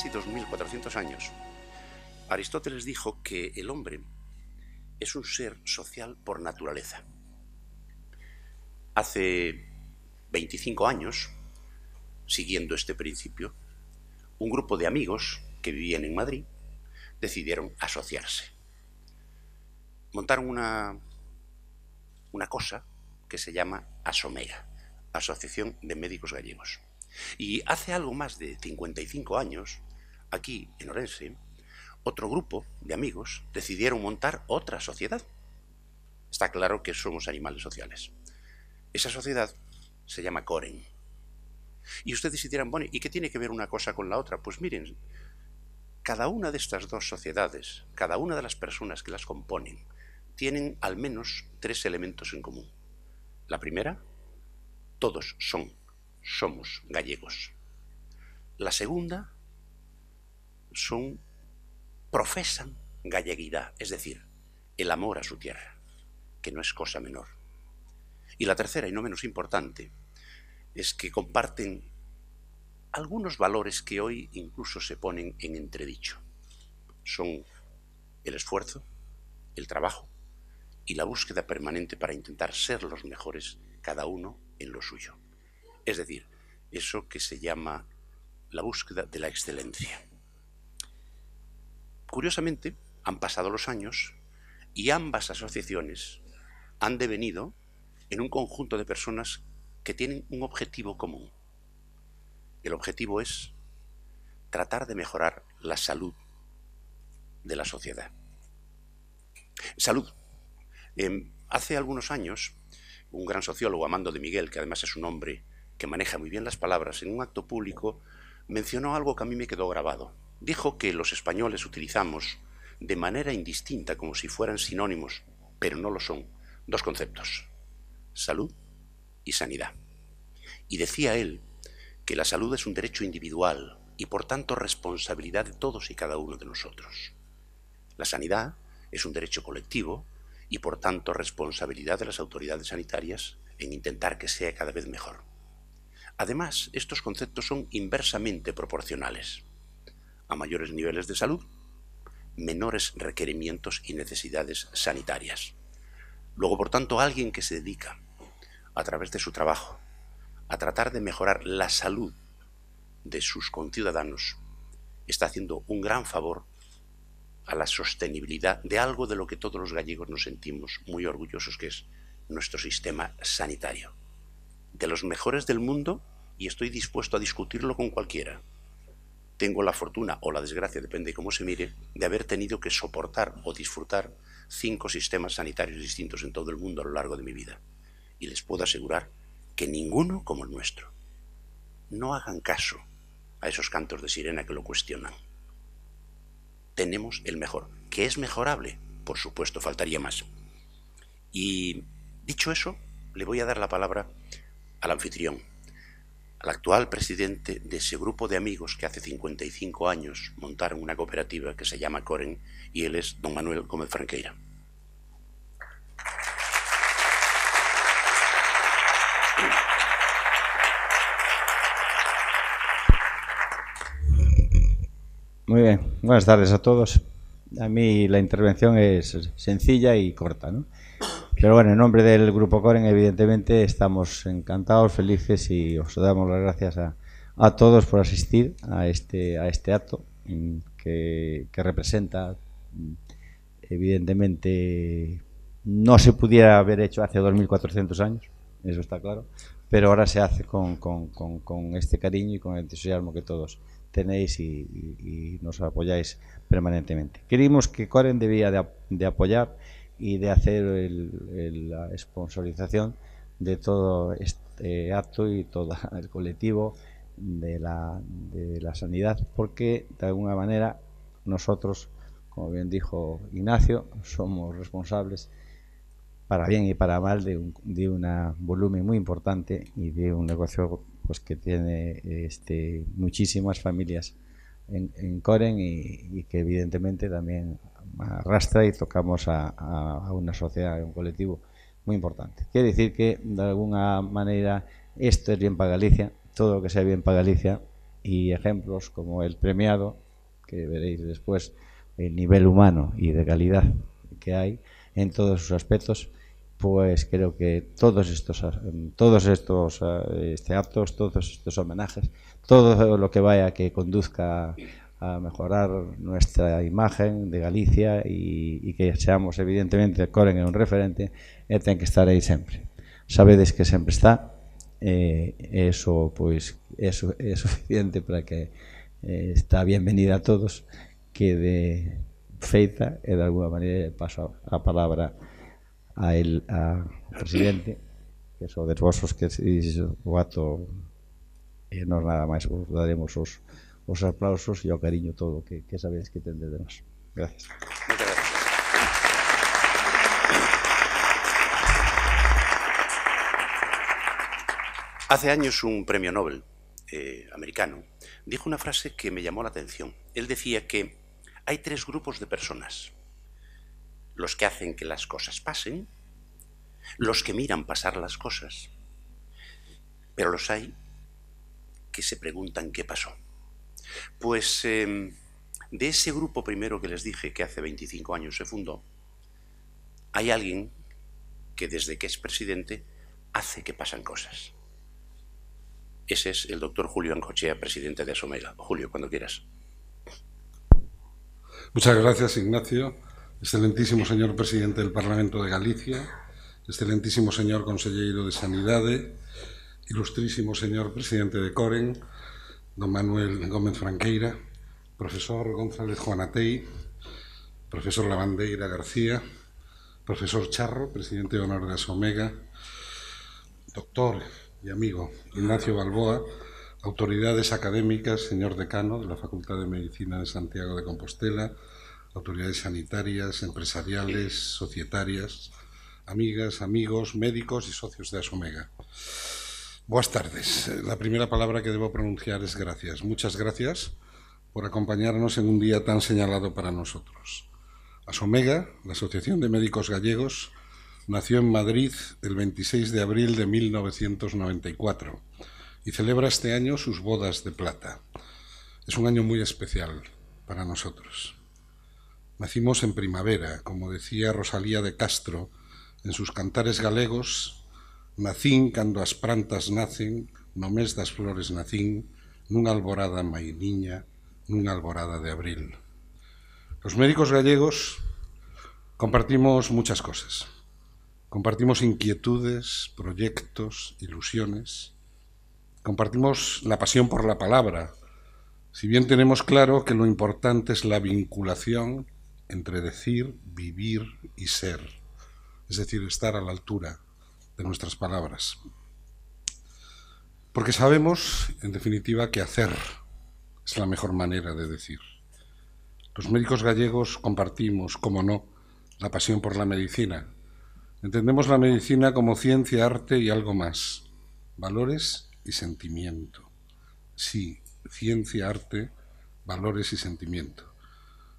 casi 2.400 años, Aristóteles dijo que el hombre es un ser social por naturaleza. Hace 25 años, siguiendo este principio, un grupo de amigos que vivían en Madrid decidieron asociarse. Montaron una, una cosa que se llama ASOMEGA, Asociación de Médicos Gallegos. Y hace algo más de 55 años, Aquí, en Orense, otro grupo de amigos decidieron montar otra sociedad. Está claro que somos animales sociales. Esa sociedad se llama Coren. Y ustedes si dirán, bueno, ¿y qué tiene que ver una cosa con la otra? Pues miren, cada una de estas dos sociedades, cada una de las personas que las componen, tienen al menos tres elementos en común. La primera, todos son, somos gallegos. La segunda, son, profesan galleguidad, es decir, el amor a su tierra, que no es cosa menor. Y la tercera, y no menos importante, es que comparten algunos valores que hoy incluso se ponen en entredicho. Son el esfuerzo, el trabajo y la búsqueda permanente para intentar ser los mejores cada uno en lo suyo. Es decir, eso que se llama la búsqueda de la excelencia. Curiosamente, han pasado los años y ambas asociaciones han devenido en un conjunto de personas que tienen un objetivo común. El objetivo es tratar de mejorar la salud de la sociedad. Salud. Em, hace algunos años, un gran sociólogo, Amando de Miguel, que además es un hombre que maneja muy bien las palabras, en un acto público mencionó algo que a mí me quedó grabado dijo que los españoles utilizamos, de manera indistinta como si fueran sinónimos, pero no lo son, dos conceptos, salud y sanidad. Y decía él que la salud es un derecho individual y por tanto responsabilidad de todos y cada uno de nosotros. La sanidad es un derecho colectivo y por tanto responsabilidad de las autoridades sanitarias en intentar que sea cada vez mejor. Además, estos conceptos son inversamente proporcionales a mayores niveles de salud, menores requerimientos y necesidades sanitarias. Luego, por tanto, alguien que se dedica a través de su trabajo a tratar de mejorar la salud de sus conciudadanos está haciendo un gran favor a la sostenibilidad de algo de lo que todos los gallegos nos sentimos muy orgullosos, que es nuestro sistema sanitario. De los mejores del mundo y estoy dispuesto a discutirlo con cualquiera tengo la fortuna o la desgracia, depende de cómo se mire, de haber tenido que soportar o disfrutar cinco sistemas sanitarios distintos en todo el mundo a lo largo de mi vida. Y les puedo asegurar que ninguno como el nuestro. No hagan caso a esos cantos de sirena que lo cuestionan. Tenemos el mejor, que es mejorable, por supuesto, faltaría más. Y dicho eso, le voy a dar la palabra al anfitrión, al actual presidente de ese grupo de amigos que hace 55 años montaron una cooperativa que se llama Coren y él es don Manuel Gómez Franqueira. Muy bien, buenas tardes a todos. A mí la intervención es sencilla y corta. ¿no? Pero bueno, en nombre del Grupo Coren, evidentemente, estamos encantados, felices y os damos las gracias a, a todos por asistir a este, a este acto que, que representa, evidentemente, no se pudiera haber hecho hace 2.400 años, eso está claro, pero ahora se hace con, con, con, con este cariño y con el entusiasmo que todos tenéis y, nos apoyáis permanentemente. Queríamos que Coren debía de, de apoyar y de hacer la sponsorización de todo este acto y todo el colectivo de la, de la sanidad, porque de alguna manera nosotros, como bien dijo Ignacio, somos responsables para bien y para mal de un de una volumen muy importante y de un negocio pues que tiene este muchísimas familias en, en Coren y, y que evidentemente también arrastra y tocamos a, una sociedad, a un colectivo muy importante. Quiere decir que, de alguna manera, esto es bien para Galicia, todo lo que sea bien para Galicia, y e ejemplos como el premiado, que veréis después, el nivel humano y e de calidad que hay en todos sus aspectos, pues creo que todos estos todos estos este, actos, todos estos homenajes, todo lo que vaya que conduzca a mejorar nuestra imagen de Galicia y, y que seamos evidentemente Coren é un referente e eh, ten que estar aí sempre. Sabedes que sempre está eh, eso pois eso é suficiente para que eh, está bienvenida a todos que de feita e de alguna maneira paso a palabra a el a presidente que son de vosos que se o ato e eh, non nada máis vos daremos os os aplausos y os cariño todo que, sabéis que tendré de nós. Gracias. Muchas gracias. Hace años un premio Nobel eh, americano dijo una frase que me llamó la atención. Él decía que hay tres grupos de personas. Los que hacen que las cosas pasen, los que miran pasar las cosas, pero los hay que se preguntan qué pasó. Pues em, de ese grupo primero que les dije que hace 25 años se fundó, hay alguien que desde que es presidente hace que pasan cosas. Ese es el doctor Julio Ancochea, presidente de Asomega. Julio, cuando quieras. Muchas gracias, Ignacio. Excelentísimo señor presidente del Parlamento de Galicia, excelentísimo señor consejero de Sanidad. ilustrísimo señor presidente de Coren, don Manuel Gómez Franqueira, profesor González Juanatey, profesor Lavandeira García, profesor Charro, presidente de honor de Asomega, doctor y amigo Ignacio Balboa, autoridades académicas, señor decano de la Facultad de Medicina de Santiago de Compostela, autoridades sanitarias, empresariales, societarias, amigas, amigos, médicos y socios de Asomega. Buenas tardes. La primera palabra que debo pronunciar es gracias. Muchas gracias por acompañarnos en un día tan señalado para nosotros. ASOMEGA, la Asociación de Médicos Gallegos, nació en Madrid el 26 de abril de 1994 y celebra este año sus bodas de plata. Es un año muy especial para nosotros. Nacimos en primavera, como decía Rosalía de Castro en sus cantares galegos Nacín cando as plantas nacen, no mes das flores nacín, nunha alborada mainiña, nunha alborada de abril. Os médicos gallegos compartimos muchas cosas. Compartimos inquietudes, proyectos, ilusiones. Compartimos la pasión por la palabra. Si bien tenemos claro que lo importante es la vinculación entre decir, vivir y ser, es decir, estar a la altura de nuestras palabras. Porque sabemos, en definitiva, que hacer es la mejor manera de decir. Los médicos gallegos compartimos, como no, la pasión por la medicina. Entendemos la medicina como ciencia, arte y algo más. Valores y sentimiento. Sí, ciencia, arte, valores y sentimiento.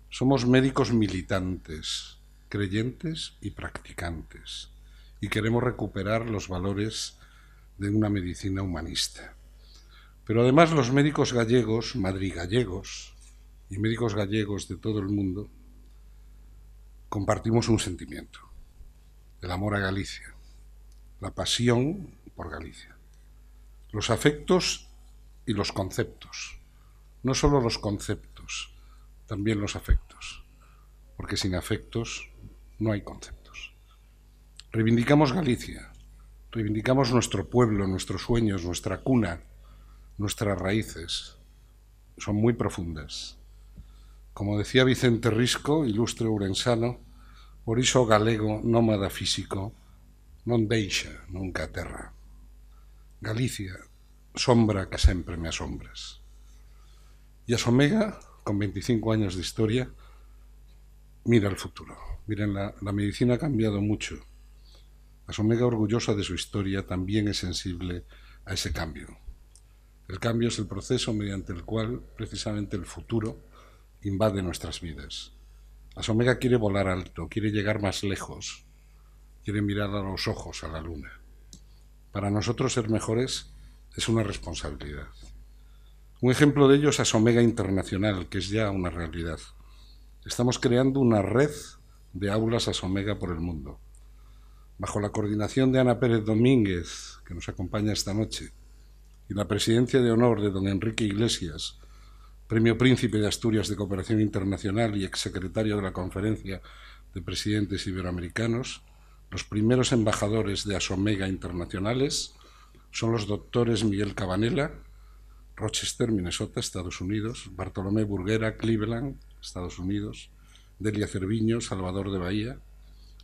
Somos médicos militantes, creyentes y practicantes y queremos recuperar los valores de una medicina humanista. Pero además los médicos gallegos, madrigallegos y médicos gallegos de todo el mundo, compartimos un sentimiento, el amor a Galicia, la pasión por Galicia, los afectos y los conceptos, no solo los conceptos, también los afectos, porque sin afectos no hay conceptos. Reivindicamos Galicia, reivindicamos nuestro pueblo, nuestros sueños, nuestra cuna, nuestras raíces. Son muy profundas. Como decía Vicente Risco, ilustre urensano, por iso galego, nómada físico, non deixa nunca a terra. Galicia, sombra que sempre me asombras. E a Somega, con 25 años de historia, mira el futuro. Miren, la, la medicina ha cambiado mucho ASOMEGA, orgullosa de su historia, también es sensible a ese cambio. El cambio es el proceso mediante el cual precisamente el futuro invade nuestras vidas. ASOMEGA quiere volar alto, quiere llegar más lejos, quiere mirar a los ojos a la luna. Para nosotros ser mejores es una responsabilidad. Un ejemplo de ello es Asomega Internacional, que es ya una realidad. Estamos creando una red de aulas Asomega por el mundo bajo la coordinación de Ana Pérez Domínguez, que nos acompaña esta noche, y la presidencia de honor de don Enrique Iglesias, Premio Príncipe de Asturias de Cooperación Internacional y exsecretario de la Conferencia de Presidentes Iberoamericanos, los primeros embajadores de Asomega Internacionales son los doctores Miguel Cabanela, Rochester, Minnesota, Estados Unidos, Bartolomé Burguera, Cleveland, Estados Unidos, Delia Cerviño, Salvador de Bahía,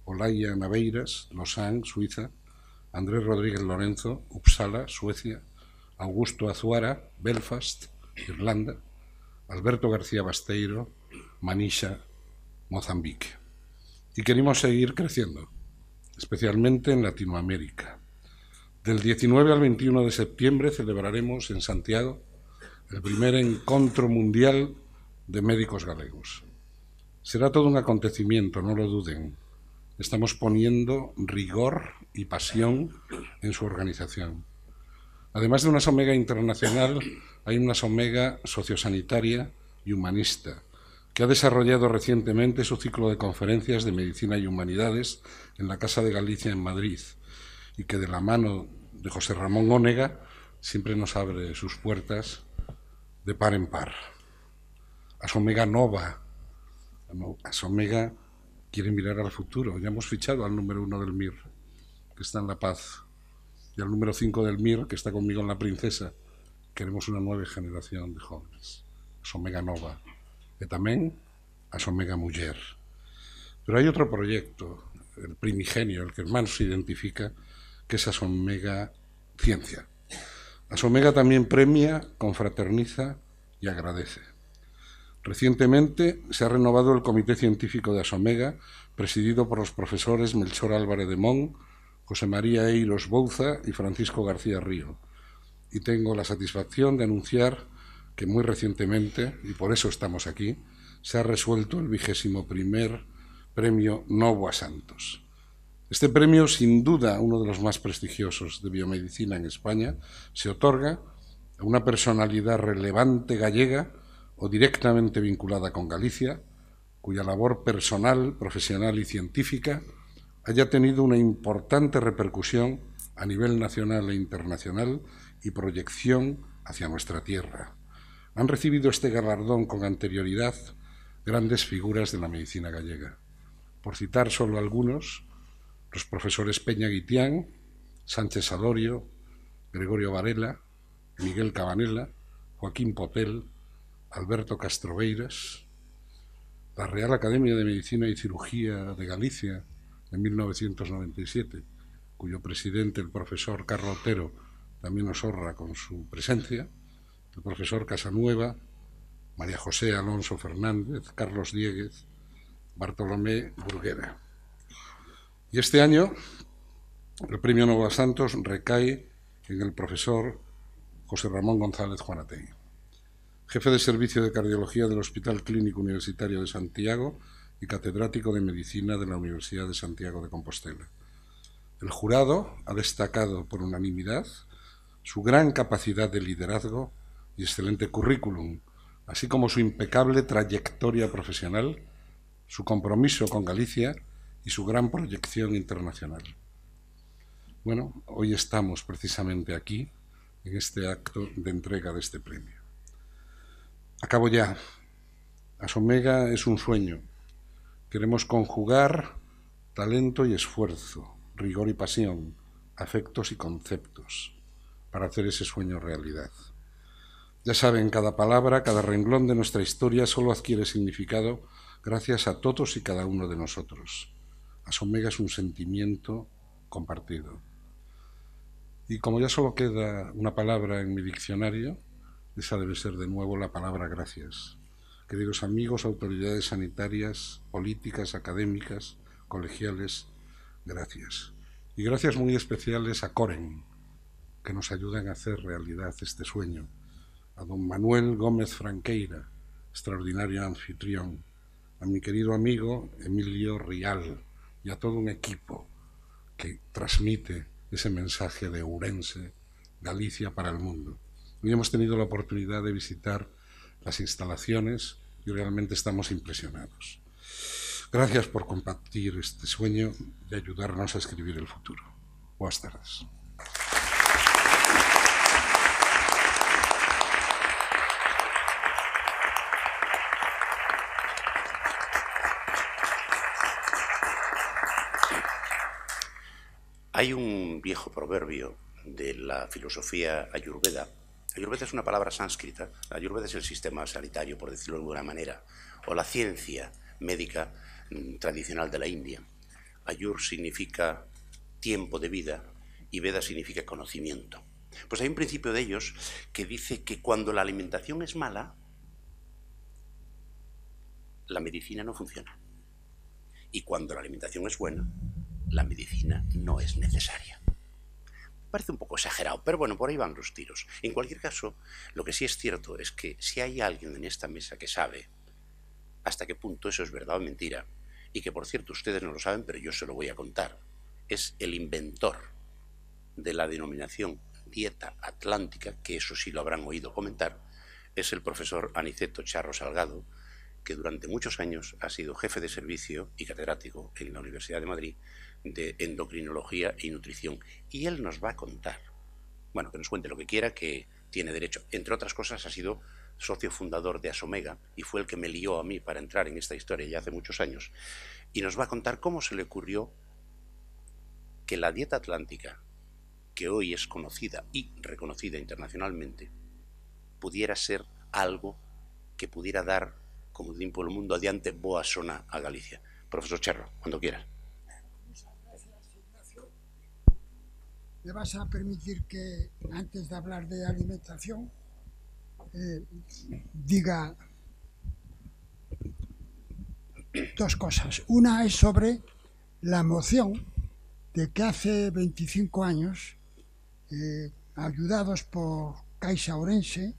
Olaya Naveiras, Lausanne, Suiza, Andrés Rodríguez Lorenzo, Uppsala, Suecia, Augusto Azuara, Belfast, Irlanda, Alberto García Basteiro, Manisha, Mozambique. Y queremos seguir creciendo, especialmente en Latinoamérica. Del 19 al 21 de septiembre celebraremos en Santiago el primer encuentro mundial de médicos galegos. Será todo un acontecimiento, no lo duden estamos poniendo rigor y pasión en su organización. Además de una Somega internacional, hay una Somega sociosanitaria y humanista, que ha desarrollado recientemente su ciclo de conferencias de Medicina y Humanidades en la Casa de Galicia en Madrid, y que de la mano de José Ramón Ónega siempre nos abre sus puertas de par en par. A Somega Nova, a Somega quiere mirar al futuro. Ya hemos fichado al número uno del MIR, que está en La Paz, y al número cinco del MIR, que está conmigo en La Princesa. Queremos una nueva generación de jóvenes. Omega Nova. Y también a Mujer. Pero hay otro proyecto, el primigenio, el que más se identifica, que es a Mega Ciencia. A también premia, confraterniza y agradece. Recientemente se ha renovado el Comité Científico de Asomega, presidido por los profesores Melchor Álvarez de Mon, José María Eiros Bouza y Francisco García Río. Y tengo la satisfacción de anunciar que muy recientemente, y por eso estamos aquí, se ha resuelto el vigésimo primer premio a Santos. Este premio, sin duda uno de los más prestigiosos de biomedicina en España, se otorga a una personalidad relevante gallega o directamente vinculada con Galicia, cuya labor personal, profesional y científica haya tenido una importante repercusión a nivel nacional e internacional y proyección hacia nuestra tierra. Han recibido este galardón con anterioridad grandes figuras de la medicina gallega. Por citar solo algunos, los profesores Peña Guitián, Sánchez Adorio, Gregorio Varela, Miguel Cabanela, Joaquín Potel, Alberto Castroveiras, la Real Academia de Medicina y Cirugía de Galicia en 1997, cuyo presidente, el profesor Carlos Otero, también nos honra con su presencia, el profesor Casanueva, María José Alonso Fernández, Carlos Dieguez, Bartolomé Burguera. Y este año el premio Nova Santos recae en el profesor José Ramón González Juanatey jefe de servicio de cardiología del Hospital Clínico Universitario de Santiago y catedrático de medicina de la Universidad de Santiago de Compostela. El jurado ha destacado por unanimidad su gran capacidad de liderazgo y excelente currículum, así como su impecable trayectoria profesional, su compromiso con Galicia y su gran proyección internacional. Bueno, hoy estamos precisamente aquí en este acto de entrega de este premio. Acabo ya. Asomega es un sueño. Queremos conjugar talento y esfuerzo, rigor y pasión, afectos y conceptos para hacer ese sueño realidad. Ya saben, cada palabra, cada renglón de nuestra historia solo adquiere significado gracias a todos y cada uno de nosotros. Asomega es un sentimiento compartido. Y como ya solo queda una palabra en mi diccionario, esa debe ser de nuevo la palabra gracias. Queridos amigos, autoridades sanitarias, políticas, académicas, colegiales, gracias. Y gracias muy especiales a Coren, que nos ayudan a hacer realidad este sueño. A don Manuel Gómez Franqueira, extraordinario anfitrión. A mi querido amigo Emilio Rial y a todo un equipo que transmite ese mensaje de Urense, Galicia para el mundo hemos tenido la oportunidad de visitar las instalaciones y realmente estamos impresionados. Gracias por compartir este sueño de ayudarnos a escribir el futuro. Buenas tardes. Hay un viejo proverbio de la filosofía ayurveda Ayurveda es una palabra sánscrita. Ayurveda es el sistema sanitario, por decirlo de alguna manera, o la ciencia médica mm, tradicional de la India. Ayur significa tiempo de vida y Veda significa conocimiento. Pues hay un principio de ellos que dice que cuando la alimentación es mala, la medicina no funciona. Y cuando la alimentación es buena, la medicina no es necesaria. Parece un poco exagerado, pero bueno, por ahí van los tiros. En cualquier caso, lo que sí es cierto es que si hay alguien en esta mesa que sabe hasta qué punto eso es verdad o mentira, y que por cierto ustedes no lo saben, pero yo se lo voy a contar, es el inventor de la denominación dieta atlántica, que eso sí lo habrán oído comentar, es el profesor Aniceto Charro Salgado, que durante muchos años ha sido jefe de servicio y catedrático en la Universidad de Madrid de endocrinología y nutrición. Y él nos va a contar, bueno, que nos cuente lo que quiera, que tiene derecho. Entre otras cosas, ha sido socio fundador de Asomega y fue el que me lió a mí para entrar en esta historia ya hace muchos años. Y nos va a contar cómo se le ocurrió que la dieta atlántica, que hoy es conocida y reconocida internacionalmente, pudiera ser algo que pudiera dar, como tiempo el mundo adiante, boa sona a Galicia. Profesor Cherro, cuando quieras me vas a permitir que antes de hablar de alimentación eh, diga dos cosas. Una es sobre la moción de que hace 25 años, eh, ayudados por Caixa Orense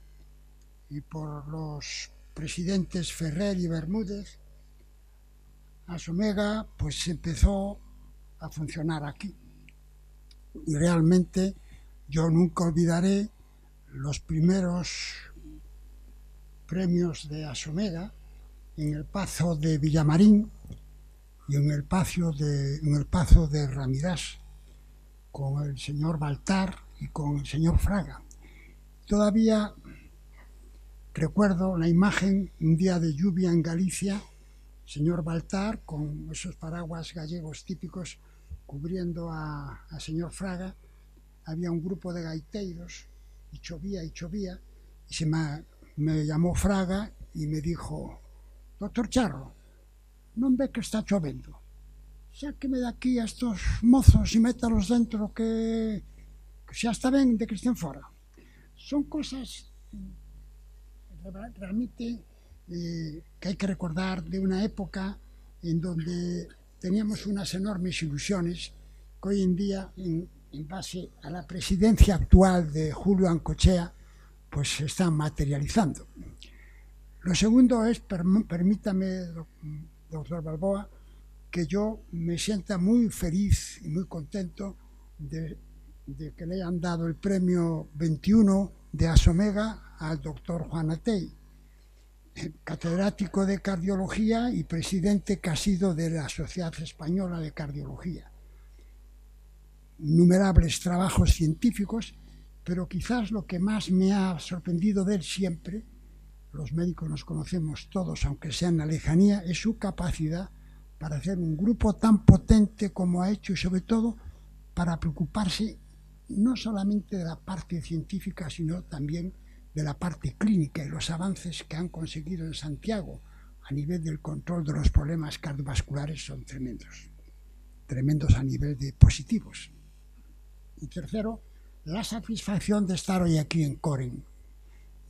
y por los presidentes Ferrer y Bermúdez, Asomega pues empezó a funcionar aquí realmente yo nunca olvidaré los primeros premios de Asomega en el Pazo de Villamarín y en el Pazo de, en el de Ramirás con el señor Baltar y con el señor Fraga. Todavía recuerdo la imagen un día de lluvia en Galicia, señor Baltar con esos paraguas gallegos típicos cubriendo a, a señor Fraga, había un grupo de gaiteiros y chovía y chovía y se me, me llamó Fraga y me dijo, doctor Charro, non ve que está chovendo? Sáqueme de aquí a estos mozos e métalos dentro que, que xa está ben de que estén fora. Son cosas realmente eh, que hai que recordar de unha época en donde teníamos unas enormes ilusiones que hoy en día, en, base a la presidencia actual de Julio Ancochea, pues se están materializando. Lo segundo es, permítame, doctor Balboa, que yo me sienta muy feliz y muy contento de, de que le hayan dado el premio 21 de Asomega al doctor Juan Atey, catedrático de cardiología y presidente que ha sido de la Sociedad Española de Cardiología. Innumerables trabajos científicos, pero quizás lo que más me ha sorprendido de él siempre, los médicos nos conocemos todos, aunque sea en la lejanía, es su capacidad para hacer un grupo tan potente como ha hecho y sobre todo para preocuparse no solamente de la parte científica, sino también de la parte clínica y los avances que han conseguido en Santiago a nivel del control de los problemas cardiovasculares son tremendos, tremendos a nivel de positivos. Y tercero, la satisfacción de estar hoy aquí en Coren,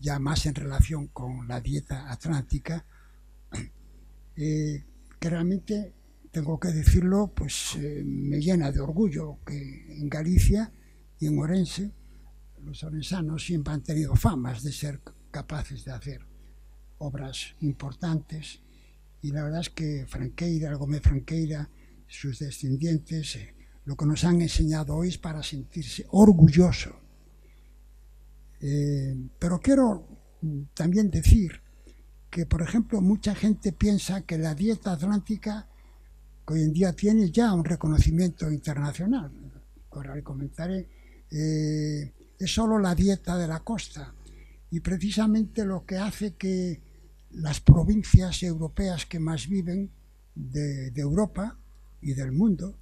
ya más en relación con la dieta atlántica, eh, que realmente, tengo que decirlo, pues eh, me llena de orgullo que en Galicia y en Orense, los orensanos siempre han tenido famas de ser capaces de hacer obras importantes y la verdad es que Franqueira, Gómez Franqueira, sus descendientes, eh, lo que nos han enseñado hoy es para sentirse orgulloso. Eh, pero quiero mm, también decir que, por ejemplo, mucha gente piensa que la dieta atlántica que hoy en día tiene ya un reconocimiento internacional. Ahora le comentaré. Eh, es solo la dieta de la costa. Y precisamente lo que hace que las provincias europeas que más viven de, Europa y del mundo,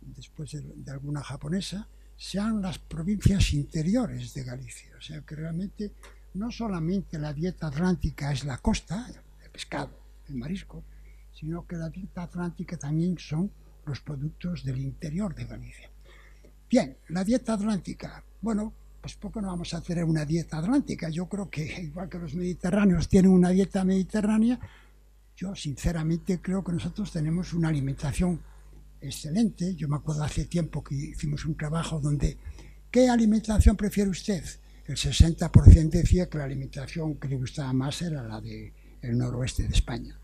después de, de, alguna japonesa, sean las provincias interiores de Galicia. O sea que realmente no solamente la dieta atlántica es la costa, el pescado, el marisco, sino que la dieta atlántica también son los productos del interior de Galicia. Bien, la dieta atlántica, bueno, pues poco no vamos a hacer una dieta atlántica. Yo creo que igual que los mediterráneos tienen una dieta mediterránea, yo sinceramente creo que nosotros tenemos una alimentación excelente. Yo me acuerdo hace tiempo que hicimos un trabajo donde, ¿qué alimentación prefiere usted? El 60% decía que la alimentación que le gustaba más era la del noroeste de España.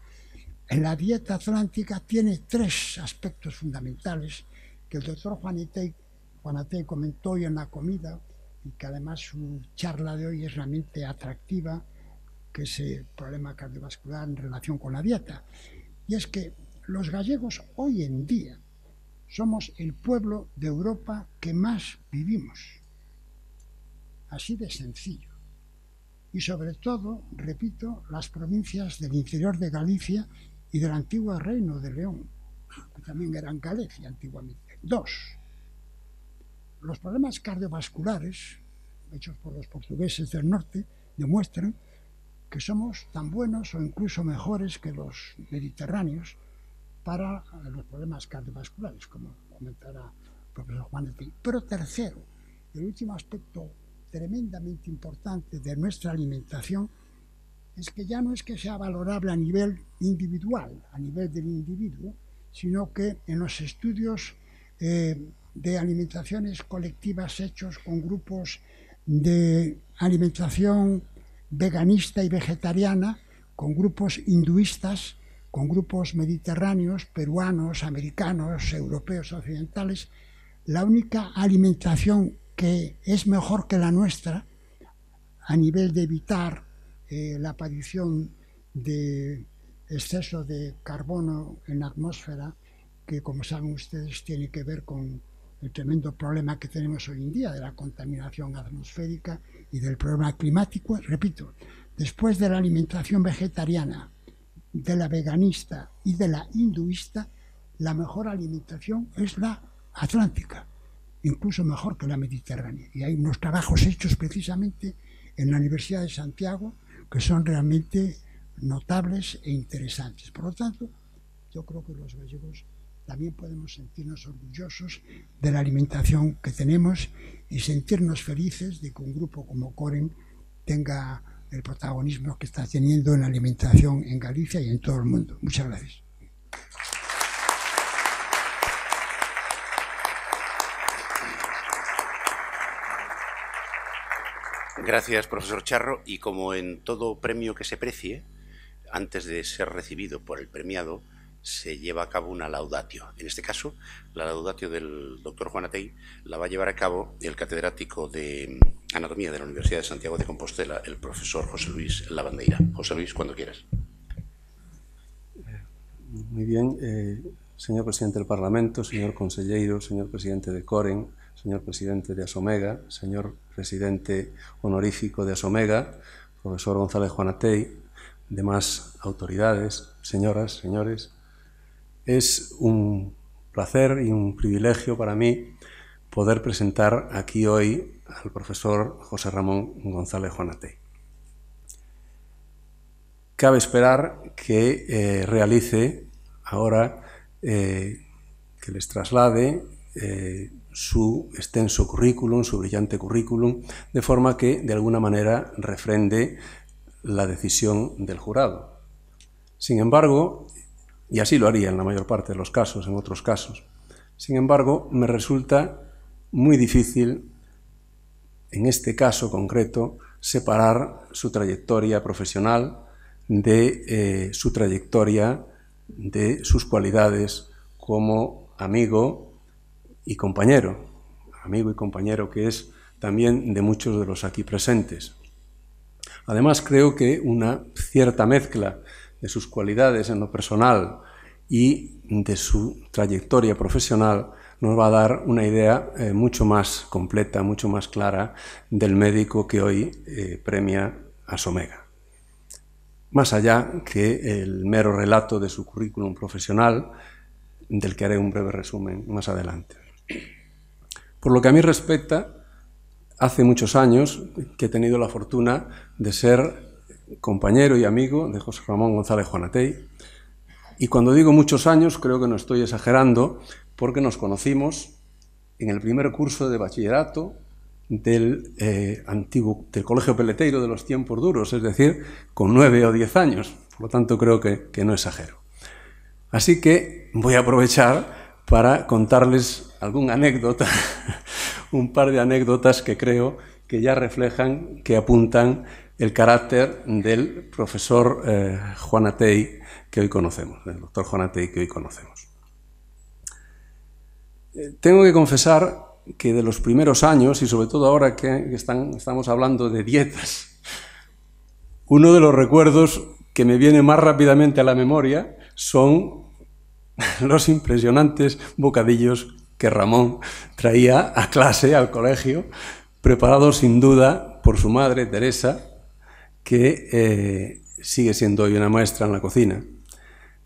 En la dieta atlántica tiene tres aspectos fundamentales que el doctor Juanitei Juanate comentó hoy en la comida y que además su charla de hoy es realmente atractiva, que es el problema cardiovascular en relación con la dieta. Y es que los gallegos hoy en día somos el pueblo de Europa que más vivimos. Así de sencillo. Y sobre todo, repito, las provincias del interior de Galicia y del antiguo Reino de León, que también eran Galicia antiguamente. Dos, los problemas cardiovasculares, hechos por los portugueses del norte, demuestran que somos tan buenos o incluso mejores que los mediterráneos para eh, los problemas cardiovasculares, como comentará el profesor Juan de Juanetti. Pero tercero, el último aspecto tremendamente importante de nuestra alimentación es que ya no es que sea valorable a nivel individual, a nivel del individuo, sino que en los estudios eh, de alimentaciones colectivas hechos con grupos de alimentación veganista y vegetariana, con grupos hinduistas, con grupos mediterráneos, peruanos, americanos, europeos, occidentales. La única alimentación que es mejor que la nuestra a nivel de evitar eh, la aparición de exceso de carbono en la atmósfera, que como saben ustedes tiene que ver con el tremendo problema que tenemos hoy en día de la contaminación atmosférica y del problema climático, repito, después de la alimentación vegetariana, de la veganista y de la hinduista, la mejor alimentación es la atlántica, incluso mejor que la mediterránea. Y hay unos trabajos hechos precisamente en la Universidad de Santiago que son realmente notables e interesantes. Por lo tanto, yo creo que los gallegos también podemos sentirnos orgullosos de la alimentación que tenemos y sentirnos felices de que un grupo como Coren tenga el protagonismo que está teniendo en la alimentación en Galicia y en todo el mundo. Muchas gracias. Gracias, profesor Charro. Y como en todo premio que se precie, antes de ser recibido por el premiado, se lleva a cabo una laudatio. En este caso, la laudatio del doctor Juanatei la va a llevar a cabo el catedrático de mm, Anatomía de la Universidad de Santiago de Compostela, el profesor José Luis Lavandeira. José Luis, cuando quieras. Eh, muy bien, eh, señor presidente del Parlamento, señor consejero, señor presidente de Coren, señor presidente de Asomega, señor presidente honorífico de Asomega, profesor González Juanatey, demás autoridades, señoras, señores, es un placer y un privilegio para mí poder presentar aquí hoy al profesor José Ramón González Juanate. Cabe esperar que eh, realice ahora, eh, que les traslade eh, su extenso currículum, su brillante currículum, de forma que de alguna manera refrende la decisión del jurado. Sin embargo, y así lo haría en la mayor parte de los casos, en otros casos. Sin embargo, me resulta muy difícil, en este caso concreto, separar su trayectoria profesional de eh, su trayectoria, de sus cualidades como amigo y compañero. Amigo y compañero que es también de muchos de los aquí presentes. Además, creo que una cierta mezcla de sus cualidades en lo personal y de su trayectoria profesional, nos va a dar una idea eh, mucho más completa, mucho más clara del médico que hoy eh, premia a Somega. Más allá que el mero relato de su currículum profesional, del que haré un breve resumen más adelante. Por lo que a mí respecta, hace muchos años que he tenido la fortuna de ser compañero y amigo de José Ramón González Juanatey. Y cuando digo muchos años, creo que no estoy exagerando, porque nos conocimos en el primer curso de bachillerato del, eh, antiguo, del Colegio Peleteiro de los tiempos duros, es decir, con nueve o diez años. Por lo tanto, creo que, que no exagero. Así que voy a aprovechar para contarles alguna anécdota, un par de anécdotas que creo que ya reflejan, que apuntan el carácter del profesor eh, Juan Atey que hoy conocemos, del doctor Juan que hoy conocemos. Eh, tengo que confesar que de los primeros años, y sobre todo ahora que estamos hablando de dietas, uno de los recuerdos que me viene más rápidamente a la memoria son los impresionantes bocadillos que Ramón traía a clase, al colegio, preparados sin duda por su madre Teresa, que eh, sigue siendo hoy una maestra en la cocina,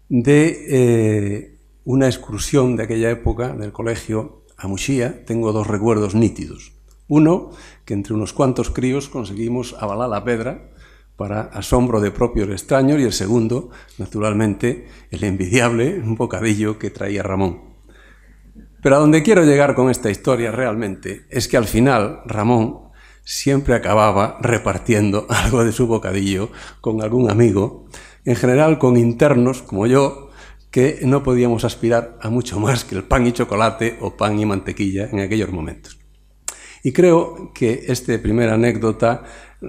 de eh, una excursión de aquella época del colegio a Muxía, tengo dos recuerdos nítidos. Uno, que entre unos cuantos críos conseguimos avalar la pedra para asombro de propios extraños, y el segundo, naturalmente, el envidiable bocadillo que traía Ramón. Pero a donde quiero llegar con esta historia realmente es que al final Ramón siempre acababa repartiendo algo de su bocadillo con algún amigo, en general con internos como yo, que no podíamos aspirar a mucho más que el pan y chocolate o pan y mantequilla en aquellos momentos. Y creo que esta primera anécdota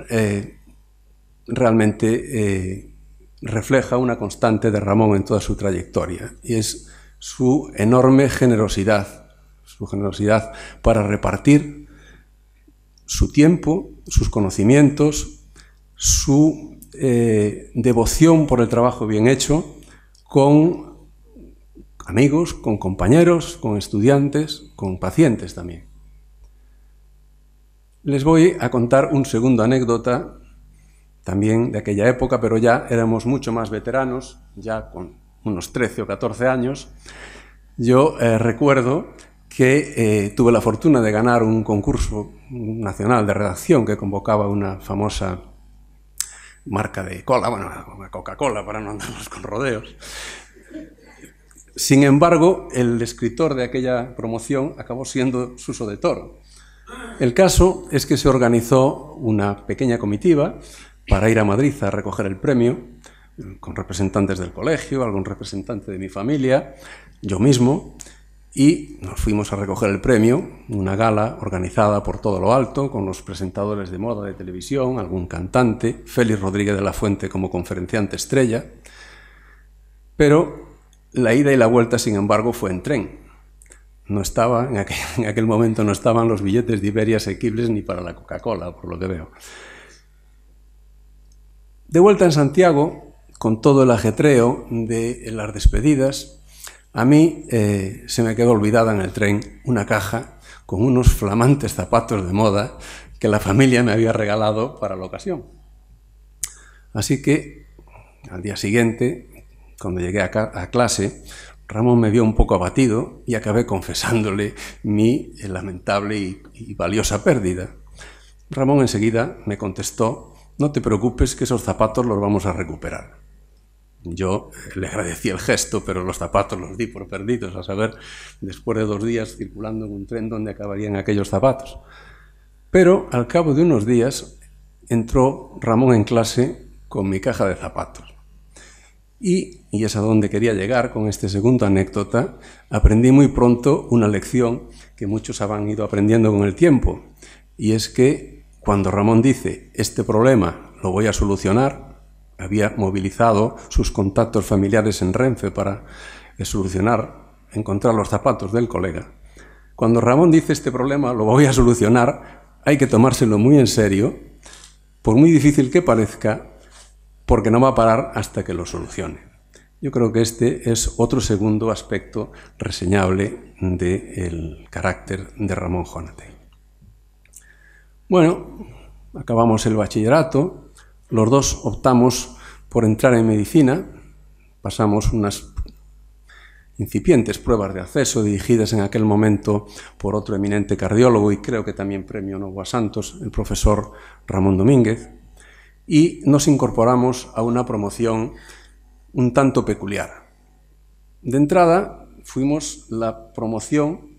eh, realmente eh, refleja una constante de Ramón en toda su trayectoria, y es su enorme generosidad, su generosidad para repartir su tiempo, sus conocimientos, su eh, devoción por el trabajo bien hecho con amigos, con compañeros, con estudiantes, con pacientes también. Les voy a contar un segundo anécdota, también de aquella época, pero ya éramos mucho más veteranos, ya con unos 13 o 14 años. Yo eh, recuerdo que eh, tuve la fortuna de ganar un concurso nacional de redacción que convocaba una famosa marca de cola, bueno, Coca-Cola para no andarnos con rodeos. Sin embargo, el escritor de aquella promoción acabó siendo Suso de Toro. El caso es que se organizó una pequeña comitiva para ir a Madrid a recoger el premio, con representantes del colegio, algún representante de mi familia, yo mismo, y nos fuimos a recoger el premio, una gala organizada por todo lo alto, con los presentadores de moda de televisión, algún cantante, Félix Rodríguez de la Fuente como conferenciante estrella, pero la ida y la vuelta, sin embargo, fue en tren. No estaba, en aquel, en aquel momento no estaban los billetes de Iberia asequibles ni para la Coca-Cola, por lo que veo. De vuelta en Santiago, con todo el ajetreo de las despedidas, a mí eh, se me quedó olvidada en el tren una caja con unos flamantes zapatos de moda que la familia me había regalado para la ocasión. Así que al día siguiente, cuando llegué a, clase, Ramón me vio un poco abatido y acabé confesándole mi eh, lamentable y valiosa pérdida. Ramón enseguida me contestó, no te preocupes que esos zapatos los vamos a recuperar. Yo eh, le agradecí el gesto, pero los zapatos los di por perdidos, a saber, después de dos días circulando en un tren, dónde acabarían aquellos zapatos. Pero al cabo de unos días entró Ramón en clase con mi caja de zapatos. Y, es a donde quería llegar con este segunda anécdota, aprendí muy pronto una lección que muchos han ido aprendiendo con el tiempo. Y es que cuando Ramón dice, este problema lo voy a solucionar, había movilizado sus contactos familiares en Renfe para solucionar, encontrar los zapatos del colega. Cuando Ramón dice este problema lo voy a solucionar, hay que tomárselo muy en serio, por muy difícil que parezca, porque no va a parar hasta que lo solucione. Yo creo que este es otro segundo aspecto reseñable del carácter de Ramón Jonatel. Bueno, acabamos el bachillerato, los dos optamos por entrar en medicina, pasamos unas incipientes pruebas de acceso dirigidas en aquel momento por otro eminente cardiólogo y creo que también premio Novoa Santos, el profesor Ramón Domínguez, y nos incorporamos a una promoción un tanto peculiar. De entrada, fuimos la promoción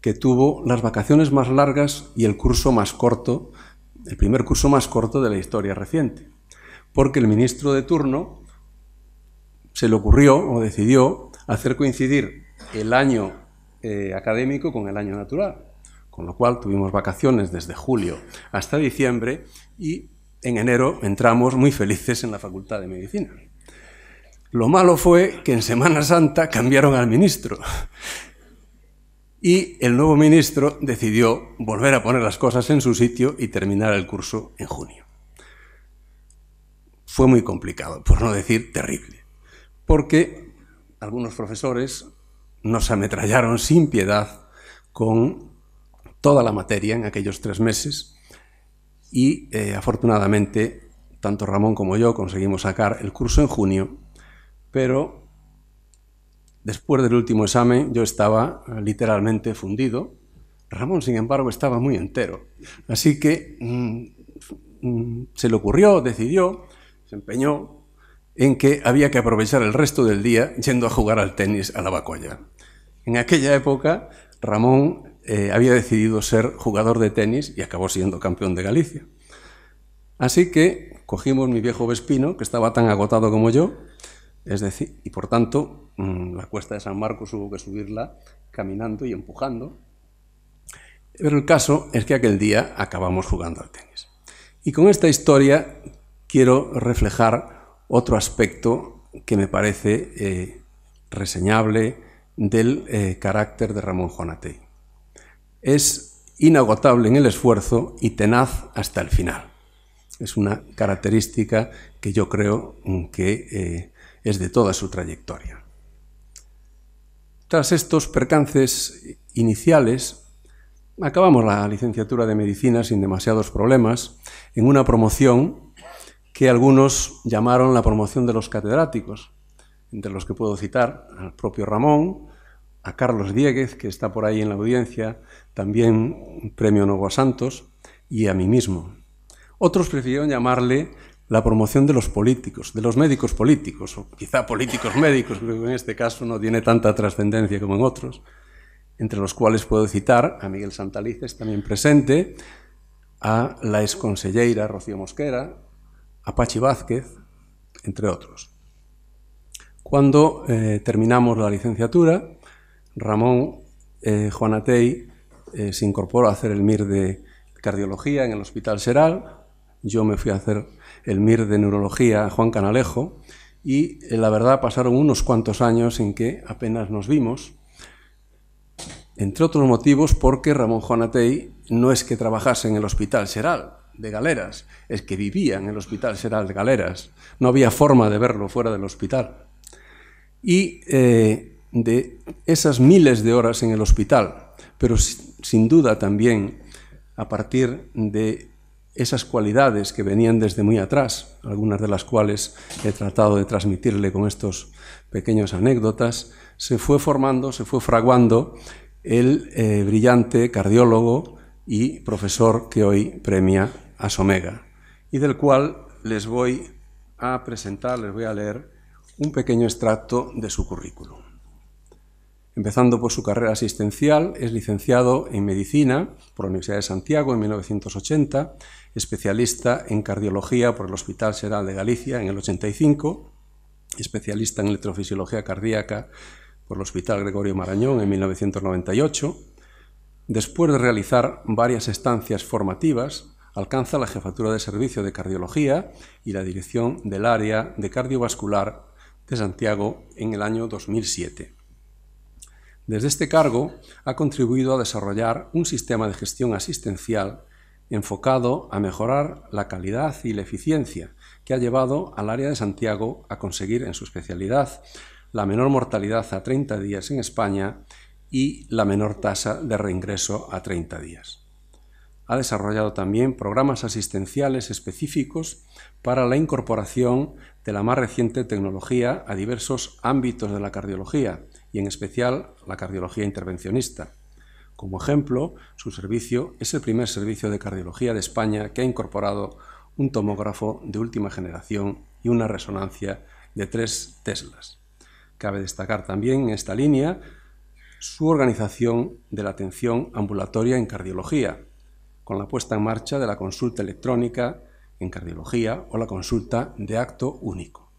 que tuvo las vacaciones más largas y el curso más corto el primer curso más corto de la historia reciente, porque el ministro de turno se le ocurrió o decidió hacer coincidir el año eh, académico con el año natural, con lo cual tuvimos vacaciones desde julio hasta diciembre y en enero entramos muy felices en la Facultad de Medicina. Lo malo fue que en Semana Santa cambiaron al ministro y el nuevo ministro decidió volver a poner las cosas en su sitio y terminar el curso en junio. Fue muy complicado, por no decir terrible, porque algunos profesores nos ametrallaron sin piedad con toda la materia en aquellos tres meses y eh, afortunadamente tanto Ramón como yo conseguimos sacar el curso en junio, pero Después del último examen yo estaba eh, literalmente fundido. Ramón, sin embargo, estaba muy entero. Así que mm, mm, se le ocurrió, decidió, se empeñó en que había que aprovechar el resto del día yendo a jugar al tenis a la Bacolla. En aquella época, Ramón eh, había decidido ser jugador de tenis y acabó siendo campeón de Galicia. Así que cogimos mi viejo Vespino, que estaba tan agotado como yo, es decir, y por tanto, mm, la cuesta de San Marcos hubo que subirla caminando y empujando. Pero el caso es que aquel día acabamos jugando al tenis. Y con esta historia quiero reflejar otro aspecto que me parece eh, reseñable del eh, carácter de Ramón Juanatey: Es inagotable en el esfuerzo y tenaz hasta el final. Es una característica que yo creo mm, que eh, es de toda su trayectoria. Tras estos percances iniciales, acabamos la licenciatura de medicina sin demasiados problemas, en una promoción que algunos llamaron la promoción de los catedráticos, entre los que puedo citar al propio Ramón, a Carlos Dieguez, que está por ahí en la audiencia, también un premio a Santos, y a mí mismo. Otros prefirieron llamarle la promoción de los políticos, de los médicos políticos, o quizá políticos médicos, creo que en este caso no tiene tanta trascendencia como en otros, entre los cuales puedo citar a Miguel Santalices, también presente, a la exconselleira Rocío Mosquera, a Pachi Vázquez, entre otros. Cuando eh, terminamos la licenciatura, Ramón eh, Juanatei Juanatey eh, se incorporó a hacer el MIR de cardiología en el Hospital Seral, yo me fui a hacer el MIR de Neurología, Juan Canalejo, y eh, la verdad pasaron unos cuantos años en que apenas nos vimos, entre otros motivos porque Ramón Juanatey no es que trabajase en el Hospital Seral de Galeras, es que vivía en el Hospital Seral de Galeras, no había forma de verlo fuera del hospital. Y eh, de esas miles de horas en el hospital, pero sin duda también a partir de esas cualidades que venían desde muy atrás, algunas de las cuales he tratado de transmitirle con estos pequeños anécdotas, se fue formando, se fue fraguando el eh, brillante cardiólogo y profesor que hoy premia a Somega, y del cual les voy a presentar, les voy a leer un pequeño extracto de su currículum. Empezando por su carrera asistencial, es licenciado en Medicina por la Universidad de Santiago en 1980, especialista en cardiología por el Hospital General de Galicia en el 85, especialista en electrofisiología cardíaca por el Hospital Gregorio Marañón en 1998. Después de realizar varias estancias formativas, alcanza la jefatura de servicio de cardiología y la dirección del área de cardiovascular de Santiago en el año 2007. Desde este cargo ha contribuido a desarrollar un sistema de gestión asistencial enfocado a mejorar la calidad y la eficiencia, que ha llevado al área de Santiago a conseguir en su especialidad la menor mortalidad a 30 días en España y la menor tasa de reingreso a 30 días. Ha desarrollado también programas asistenciales específicos para la incorporación de la más reciente tecnología a diversos ámbitos de la cardiología y en especial la cardiología intervencionista como ejemplo, su servicio es el primer servicio de cardiología de España que ha incorporado un tomógrafo de última generación y una resonancia de tres Teslas. Cabe destacar también en esta línea su organización de la atención ambulatoria en cardiología, con la puesta en marcha de la consulta electrónica en cardiología o la consulta de acto único.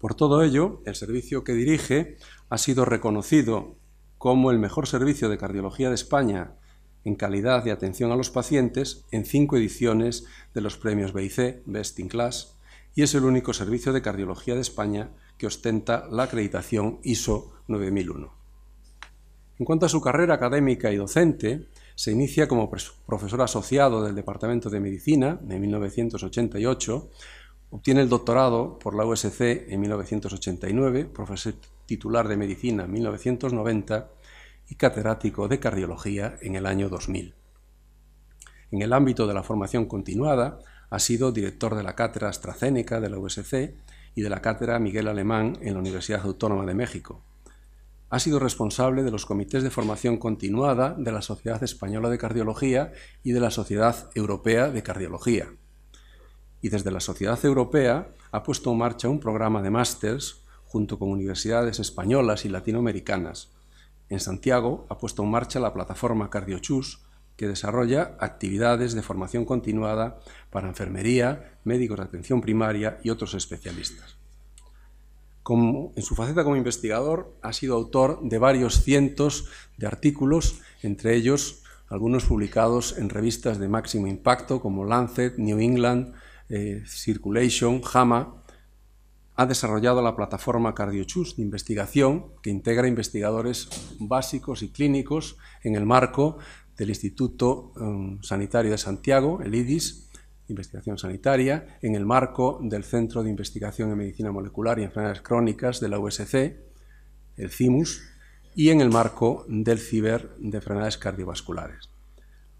Por todo ello, el servicio que dirige ha sido reconocido como el mejor servicio de cardiología de España en calidad de atención a los pacientes en cinco ediciones de los premios BIC, Best in Class, y es el único servicio de cardiología de España que ostenta la acreditación ISO 9001. En cuanto a su carrera académica y docente, se inicia como profesor asociado del Departamento de Medicina de 1988 Obtiene el doctorado por la USC en 1989, profesor titular de medicina en 1990 y catedrático de cardiología en el año 2000. En el ámbito de la formación continuada, ha sido director de la cátedra Astracénica de la USC y de la cátedra Miguel Alemán en la Universidad Autónoma de México. Ha sido responsable de los comités de formación continuada de la Sociedad Española de Cardiología y de la Sociedad Europea de Cardiología y desde la sociedad europea ha puesto en marcha un programa de másters junto con universidades españolas y latinoamericanas. En Santiago ha puesto en marcha la plataforma CardioChus, que desarrolla actividades de formación continuada para enfermería, médicos de atención primaria y otros especialistas. Como, en su faceta como investigador, ha sido autor de varios cientos de artículos, entre ellos algunos publicados en revistas de máximo impacto como Lancet, New England, eh, Circulation, JAMA, ha desarrollado la plataforma CardioChus de investigación que integra investigadores básicos y clínicos en el marco del Instituto em, Sanitario de Santiago, el IDIS, Investigación Sanitaria, en el marco del Centro de Investigación en Medicina Molecular y Enfermedades Crónicas de la USC, el CIMUS, y en el marco del CIBER de Enfermedades Cardiovasculares.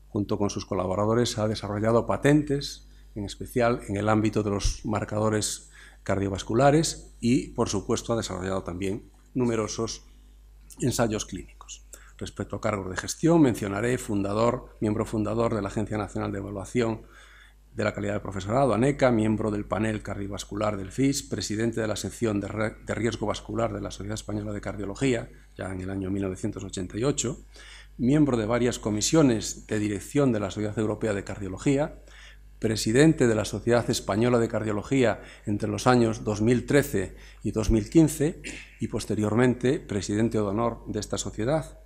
Junto con sus colaboradores ha desarrollado patentes en especial en el ámbito de los marcadores cardiovasculares y, por supuesto, ha desarrollado también numerosos ensayos clínicos. Respecto a cargos de gestión, mencionaré fundador, miembro fundador de la Agencia Nacional de Evaluación de la Calidad del Profesorado, ANECA, miembro del panel cardiovascular del FIS, presidente de la sección de riesgo vascular de la Sociedad Española de Cardiología, ya en el año 1988, miembro de varias comisiones de dirección de la Sociedad Europea de Cardiología, presidente de la Sociedad Española de Cardiología entre los años 2013 y 2015 y posteriormente presidente de honor de esta sociedad,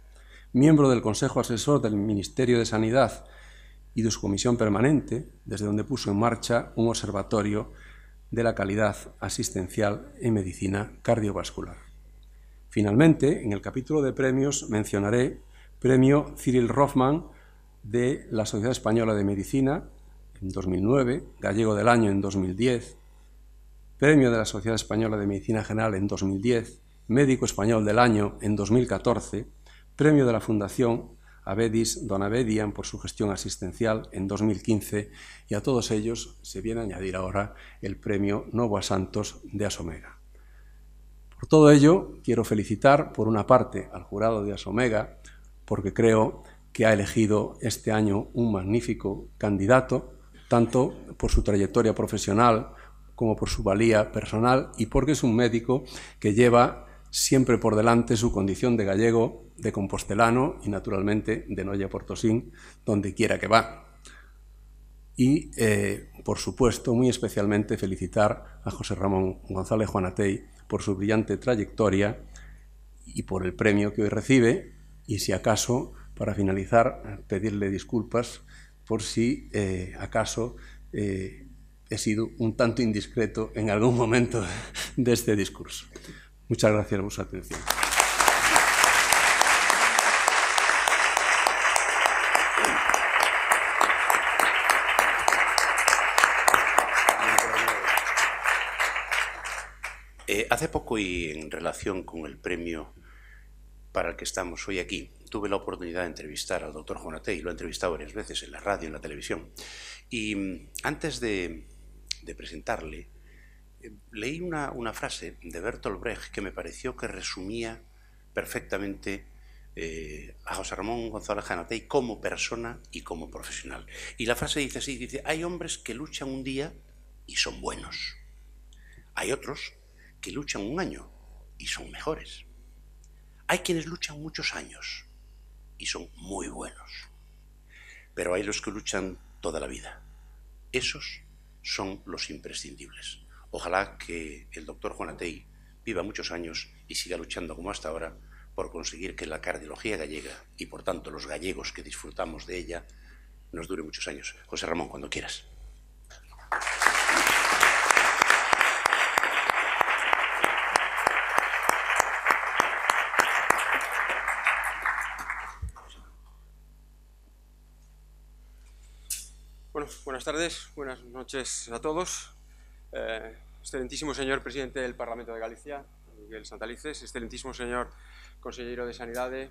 miembro del Consejo Asesor del Ministerio de Sanidad y de su comisión permanente, desde donde puso en marcha un observatorio de la calidad asistencial en medicina cardiovascular. Finalmente, en el capítulo de premios mencionaré Premio Cyril Rothman de la Sociedad Española de Medicina en 2009, Gallego del Año en 2010, Premio de la Sociedad Española de Medicina General en 2010, Médico Español del Año en 2014, Premio de la Fundación Avedis Donabedian por su gestión asistencial en 2015 y a todos ellos se viene a añadir ahora el Premio Novoa Santos de Asomega. Por todo ello, quiero felicitar por una parte al jurado de Asomega porque creo que ha elegido este año un magnífico candidato tanto por su trayectoria profesional como por su valía personal y porque es un médico que lleva siempre por delante su condición de gallego, de compostelano y naturalmente de Noya Portosín, donde quiera que va. Y, eh, por supuesto, muy especialmente felicitar a José Ramón González Juanatey por su brillante trayectoria y por el premio que hoy recibe. Y si acaso, para finalizar, pedirle disculpas por si eh, acaso eh, he sido un tanto indiscreto en algún momento de este discurso. Muchas gracias por su atención. Eh, hace poco y en relación con el premio para el que estamos hoy aquí, tuve la oportunidad de entrevistar al doctor Jonate lo he entrevistado varias veces en la radio, en la televisión. Y mm, antes de, presentarle, eh, leí una, frase de Bertolt Brecht que me pareció que resumía perfectamente eh, a José Ramón González Janatey como persona y como profesional. Y la frase dice así, dice, hay hombres que luchan un día y son buenos. Hay otros que luchan un año y son mejores. Hay quienes luchan muchos años y son muy buenos. Pero hay los que luchan toda la vida. Esos son los imprescindibles. Ojalá que el doctor Juanatei viva muchos años y siga luchando como hasta ahora por conseguir que la cardiología gallega y por tanto los gallegos que disfrutamos de ella nos dure muchos años. José Ramón, cuando quieras. Buenas tardes, buenas noches a todos. Eh, excelentísimo señor presidente del Parlamento de Galicia, Miguel Santalices, excelentísimo señor consejero de Sanidad, eh,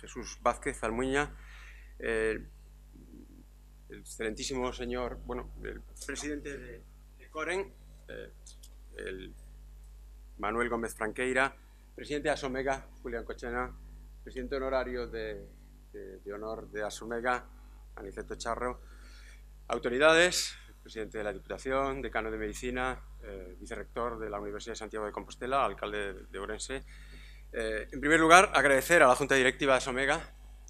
Jesús Vázquez Almuña, eh, excelentísimo señor, bueno, el presidente de, Coren, Manuel Gómez Franqueira, presidente de Asomega, Julián Cochena, presidente honorario de, de honor de Asomega, Aniceto Charro, Autoridades, presidente de la Diputación, decano de Medicina, vicerector eh, vicerrector de la Universidad de Santiago de Compostela, alcalde de, Orense. Eh, en primer lugar, agradecer a la Junta Directiva de Somega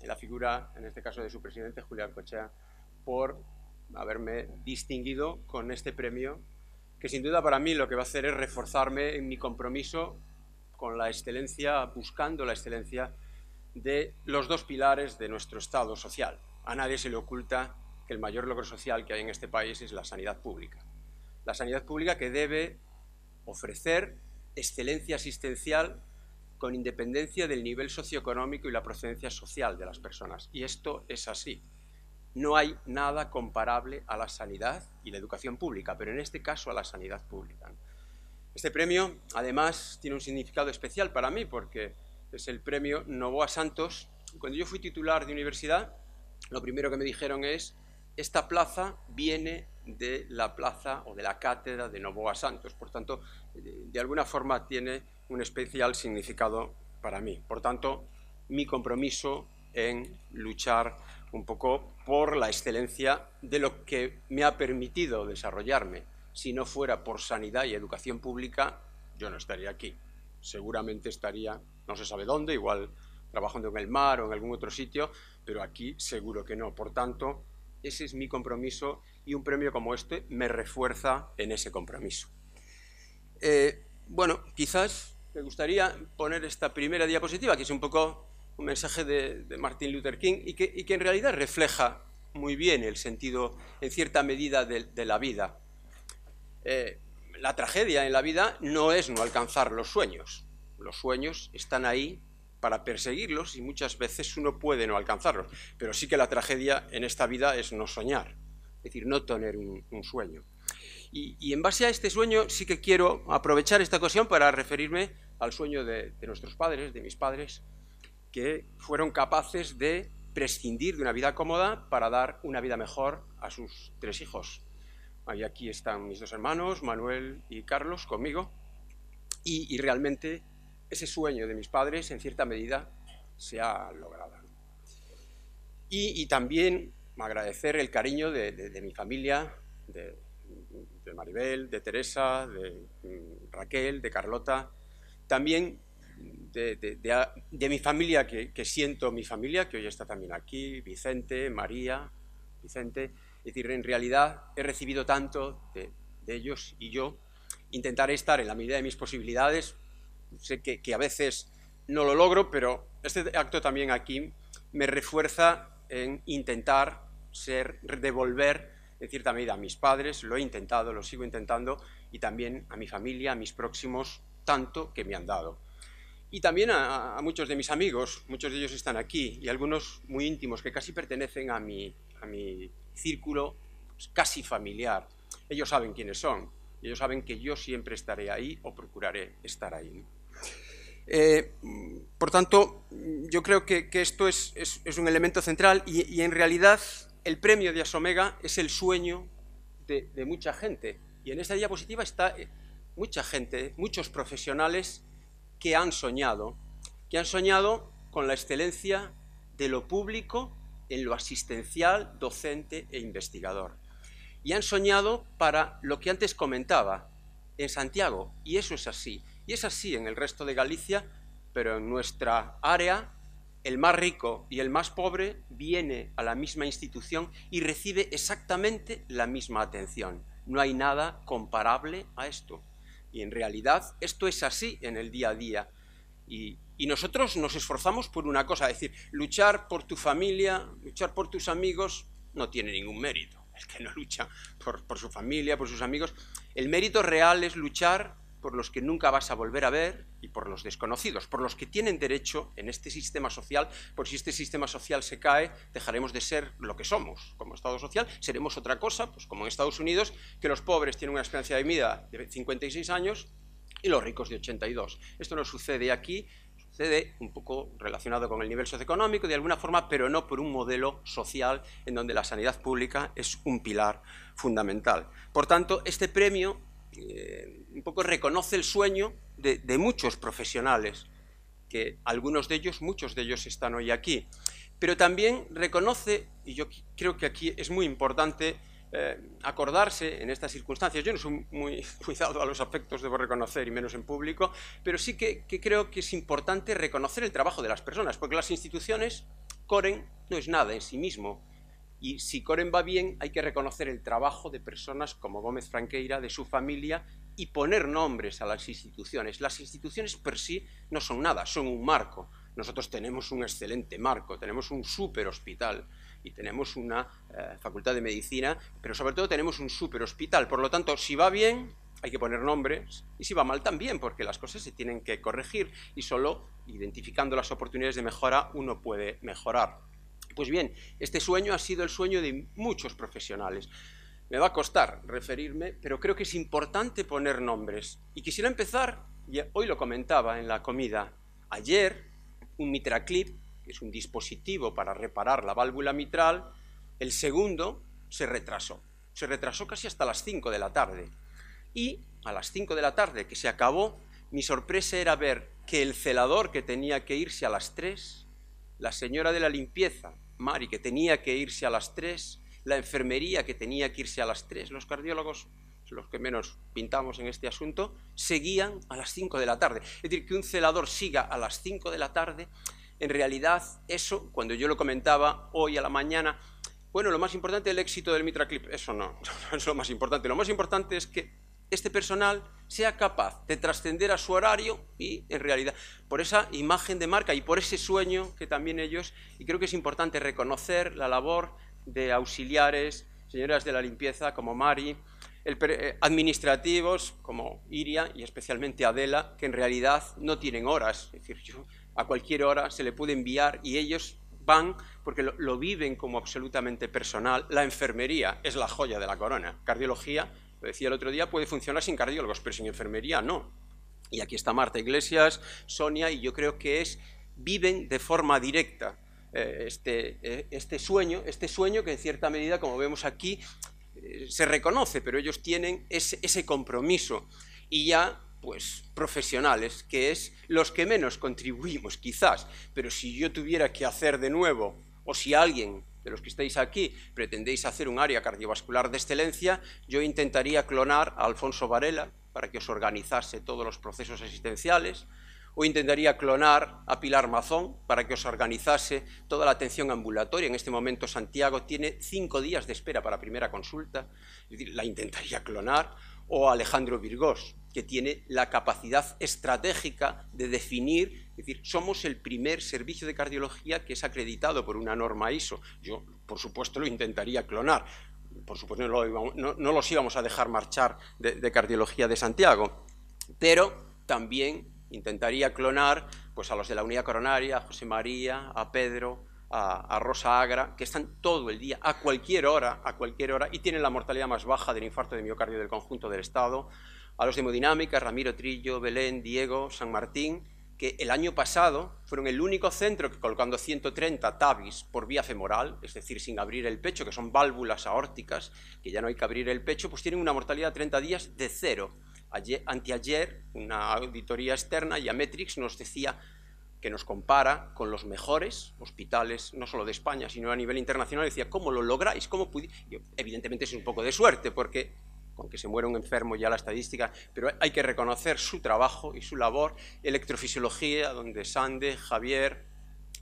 en la figura, en este caso, de su presidente, Julián Cochea, por haberme distinguido con este premio, que sin duda para mí lo que va a hacer es reforzarme en mi compromiso con la excelencia, buscando la excelencia de los dos pilares de nuestro Estado social. A nadie se le oculta que el mayor logro social que hay en este país es la sanidad pública. La sanidad pública que debe ofrecer excelencia asistencial con independencia del nivel socioeconómico y la procedencia social de las personas. Y esto es así. No hay nada comparable a la sanidad y la educación pública, pero en este caso a la sanidad pública. Este premio, además, tiene un significado especial para mí porque es el premio Novoa Santos. Cuando yo fui titular de universidad, lo primero que me dijeron es esta plaza viene de la plaza o de la cátedra de Novoa Santos, por tanto, de alguna forma tiene un especial significado para mí. Por tanto, mi compromiso en luchar un poco por la excelencia de lo que me ha permitido desarrollarme. Si no fuera por sanidad y educación pública, yo no estaría aquí. Seguramente estaría, no se sabe dónde, igual trabajando en el mar o en algún otro sitio, pero aquí seguro que no. Por tanto, ese es mi compromiso y un premio como este me refuerza en ese compromiso. Eh, bueno, quizás me gustaría poner esta primera diapositiva, que es un poco un mensaje de, Martin Luther King y que, en realidad refleja muy bien el sentido, en cierta medida, de, la vida. Eh, la tragedia en la vida no es no alcanzar los sueños. Los sueños están ahí para perseguirlos y muchas veces uno puede no alcanzarlos. Pero sí que la tragedia en esta vida es no soñar, es decir, no tener un, sueño. Y, en base a este sueño sí que quiero aprovechar esta ocasión para referirme al sueño de, nuestros padres, de mis padres, que fueron capaces de prescindir de una vida cómoda para dar una vida mejor a sus tres hijos. Y aquí están mis dos hermanos, Manuel y Carlos, conmigo. y realmente ese sueño de mis padres, en cierta medida, se ha logrado. Y, también agradecer el cariño de, mi familia, de, Maribel, de Teresa, de mm, Raquel, de Carlota, también de, mi familia que, que, siento, mi familia que hoy está también aquí, Vicente, María, Vicente. Es decir, en realidad he recibido tanto de ellos y yo intentaré estar en la medida de mis posibilidades sé que, a veces no lo logro, pero este acto también aquí me refuerza en intentar ser, devolver en cierta medida a mis padres, lo he intentado, lo sigo intentando, y también a mi familia, a mis próximos, tanto que me han dado. Y también a, muchos de mis amigos, muchos de ellos están aquí, y algunos muy íntimos, que casi pertenecen a mi, a mi círculo pues, casi familiar. Ellos saben quiénes son, ellos saben que yo siempre estaré ahí o procuraré estar ahí. Eh, por tanto, yo creo que, esto es, un elemento central y, en realidad el premio de Asomega es el sueño de, de mucha gente. Y en esta diapositiva está eh, mucha gente, muchos profesionales que han soñado, que han soñado con la excelencia de lo público en lo asistencial, docente e investigador. Y han soñado para lo que antes comentaba, en Santiago, y eso es así es así en el resto de Galicia, pero en nuestra área el más rico y el más pobre viene a la misma institución y recibe exactamente la misma atención. No hay nada comparable a esto. Y en realidad esto es así en el día a día. Y, nosotros nos esforzamos por una cosa, es decir, luchar por tu familia, luchar por tus amigos, no tiene ningún mérito. El que no lucha por, por su familia, por sus amigos, el mérito real es luchar por los que nunca vas a volver a ver y por los desconocidos, por los que tienen derecho en este sistema social, por pues si este sistema social se cae, dejaremos de ser lo que somos como Estado social, seremos otra cosa, pues como en Estados Unidos, que los pobres tienen una esperanza de vida de 56 años y los ricos de 82. Esto no sucede aquí, sucede un poco relacionado con el nivel socioeconómico de alguna forma, pero no por un modelo social en donde la sanidad pública es un pilar fundamental. Por tanto, este premio eh, un poco reconoce el sueño de, muchos profesionales, que algunos de ellos, muchos de ellos están hoy aquí. Pero también reconoce, y yo creo que aquí es muy importante eh, acordarse en estas circunstancias, yo no soy muy cuidado a los aspectos, debo reconocer, y menos en público, pero sí que, que creo que es importante reconocer el trabajo de las personas, porque las instituciones, Coren, no es nada en sí mismo, y si Coren va bien, hay que reconocer el trabajo de personas como Gómez Franqueira, de su familia, y poner nombres a las instituciones. Las instituciones per sí no son nada, son un marco. Nosotros tenemos un excelente marco, tenemos un super hospital y tenemos una eh, facultad de medicina, pero sobre todo tenemos un super hospital. Por lo tanto, si va bien, hay que poner nombres y si va mal también, porque las cosas se tienen que corregir y solo identificando las oportunidades de mejora uno puede mejorar. Pues bien, este sueño ha sido el sueño de muchos profesionales. Me va a costar referirme, pero creo que es importante poner nombres. Y quisiera empezar, y hoy lo comentaba en la comida, ayer un mitraclip, que es un dispositivo para reparar la válvula mitral, el segundo se retrasó. Se retrasó casi hasta las 5 de la tarde. Y a las 5 de la tarde que se acabó, mi sorpresa era ver que el celador que tenía que irse a las 3, la señora de la limpieza Mari, que tenía que irse a las 3, la enfermería, que tenía que irse a las 3, los cardiólogos, los que menos pintamos en este asunto, seguían a las 5 de la tarde. Es decir, que un celador siga a las 5 de la tarde, en realidad eso, cuando yo lo comentaba hoy a la mañana, bueno, lo más importante es el éxito del MitraClip. eso no, no es lo más importante, lo más importante es que este personal sea capaz de trascender a su horario y, en realidad, por esa imagen de marca y por ese sueño que también ellos, y creo que es importante reconocer la labor de auxiliares, señoras de la limpieza como Mari, eh, administrativos como Iria y especialmente Adela, que en realidad no tienen horas, es decir, yo, a cualquier hora se le puede enviar y ellos van porque lo viven como absolutamente personal. La enfermería es la joya de la corona, cardiología decía el otro día, puede funcionar sin cardiólogos, pero sin enfermería no. Y aquí está Marta Iglesias, Sonia, y yo creo que es, viven de forma directa eh, este, eh, este sueño, este sueño que en cierta medida, como vemos aquí, eh, se reconoce, pero ellos tienen ese, ese compromiso. Y ya pues profesionales, que es los que menos contribuimos quizás, pero si yo tuviera que hacer de nuevo, o si alguien de los que estáis aquí, pretendéis hacer un área cardiovascular de excelencia, yo intentaría clonar a Alfonso Varela para que os organizase todos los procesos asistenciales, o intentaría clonar a Pilar Mazón para que os organizase toda la atención ambulatoria. En este momento Santiago tiene cinco días de espera para primera consulta, la intentaría clonar, o a Alejandro Virgós que tiene la capacidad estratégica de definir, es decir, somos el primer servicio de cardiología que es acreditado por una norma ISO. Yo, por supuesto, lo intentaría clonar. Por supuesto, no, los íbamos a dejar marchar de, cardiología de Santiago, pero también intentaría clonar pues, a los de la unidad coronaria, a José María, a Pedro, a, Rosa Agra, que están todo el día, a cualquier hora, a cualquier hora, y tienen la mortalidad más baja del infarto de miocardio del conjunto del Estado, a los de Hemodinámica, Ramiro Trillo, Belén, Diego, San Martín, que el año pasado fueron el único centro que colocando 130 tabis por vía femoral, es decir, sin abrir el pecho, que son válvulas aórticas, que ya no hay que abrir el pecho, pues tienen una mortalidad de 30 días de cero. Ayer, anteayer, una auditoría externa, y Yametrix, nos decía que nos compara con los mejores hospitales, no solo de España, sino a nivel internacional, decía, ¿cómo lo lográis? ¿Cómo Evidentemente es un poco de suerte, porque aunque se muera un enfermo ya la estadística, pero hay que reconocer su trabajo y su labor, electrofisiología, donde Sande, Javier,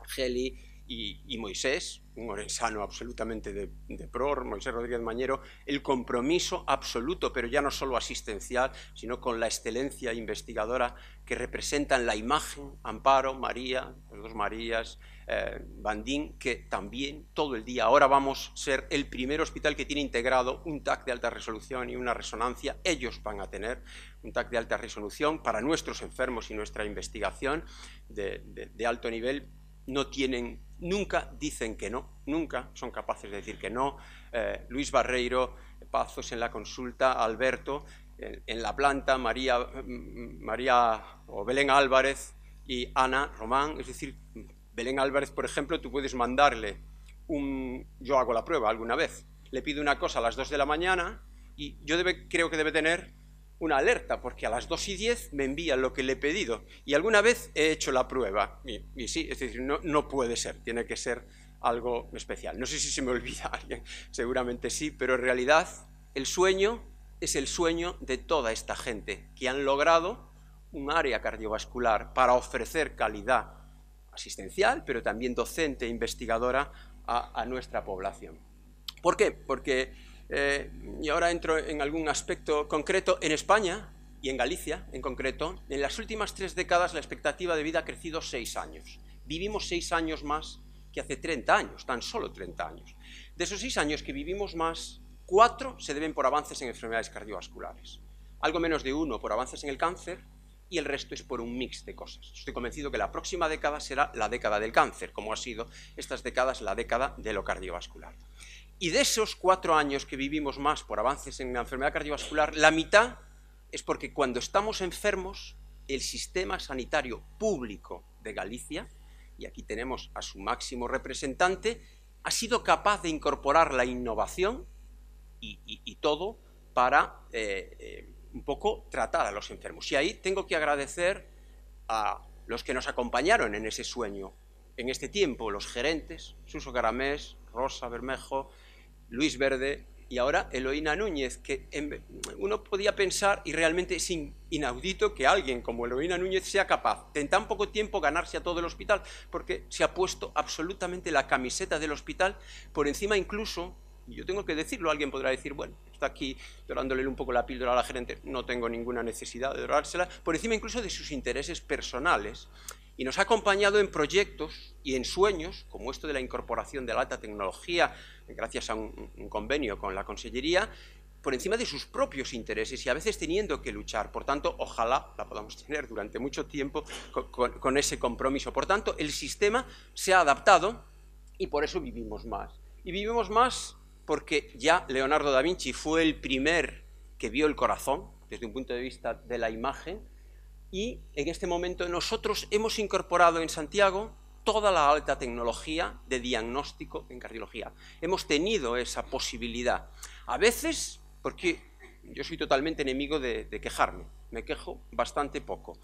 Geli y, Moisés, un orensano absolutamente de, de pror, Moisés Rodríguez Mañero, el compromiso absoluto, pero ya no solo asistencial, sino con la excelencia investigadora que representan la imagen, Amparo, María, las dos Marías, eh, Bandín, que también todo el día, ahora vamos a ser el primer hospital que tiene integrado un TAC de alta resolución y una resonancia, ellos van a tener un TAC de alta resolución para nuestros enfermos y nuestra investigación de, alto nivel, no tienen, nunca dicen que no, nunca son capaces de decir que no. Eh, Luis Barreiro, Pazos en la consulta, Alberto en, la planta, María, mm, María o Belén Álvarez y Ana Román, es decir, Belén Álvarez, por ejemplo, tú puedes mandarle un... Yo hago la prueba alguna vez. Le pido una cosa a las 2 de la mañana y yo creo que debe tener una alerta, porque a las 2 y 10 me envía lo que le he pedido. Y alguna vez he hecho la prueba. Y, sí, es decir, no puede ser, tiene que ser algo especial. No sé si se me olvida alguien, seguramente sí, pero en realidad el sueño es el sueño de toda esta gente que han logrado un área cardiovascular para ofrecer calidad asistencial, pero también docente e investigadora a, nuestra población. ¿Por qué? Porque, eh, y ahora entro en algún aspecto concreto, en España y en Galicia en concreto, en las últimas tres décadas la expectativa de vida ha crecido seis años. Vivimos seis años más que hace 30 años, tan solo 30 años. De esos seis años que vivimos más, cuatro se deben por avances en enfermedades cardiovasculares, algo menos de uno por avances en el cáncer y el resto es por un mix de cosas. Estoy convencido que la próxima década será la década del cáncer, como ha sido estas décadas la década de lo cardiovascular. Y de esos cuatro años que vivimos más por avances en la enfermedad cardiovascular, la mitad es porque cuando estamos enfermos, el sistema sanitario público de Galicia, y aquí tenemos a su máximo representante, ha sido capaz de incorporar la innovación y, todo para eh, eh, un poco tratar a los enfermos. Y ahí tengo que agradecer a los que nos acompañaron en ese sueño, en este tiempo, los gerentes, Suso Caramés, Rosa Bermejo, Luis Verde y ahora Eloína Núñez, que uno podía pensar, y realmente es inaudito que alguien como Eloína Núñez sea capaz en tan poco tiempo ganarse a todo el hospital, porque se ha puesto absolutamente la camiseta del hospital por encima incluso yo tengo que decirlo, alguien podrá decir, bueno, está aquí dorándole un poco la píldora a la gerente, no tengo ninguna necesidad de dorársela, por encima incluso de sus intereses personales, y nos ha acompañado en proyectos y en sueños, como esto de la incorporación de la alta tecnología, gracias a un, convenio con la Consellería, por encima de sus propios intereses y a veces teniendo que luchar. Por tanto, ojalá la podamos tener durante mucho tiempo con, con, ese compromiso. Por tanto, el sistema se ha adaptado y por eso vivimos más. Y vivimos más porque ya Leonardo da Vinci fue el primer que vio el corazón desde un punto de vista de la imagen y en este momento nosotros hemos incorporado en Santiago toda la alta tecnología de diagnóstico en cardiología. Hemos tenido esa posibilidad. A veces, porque yo soy totalmente enemigo de, de quejarme, me quejo bastante poco.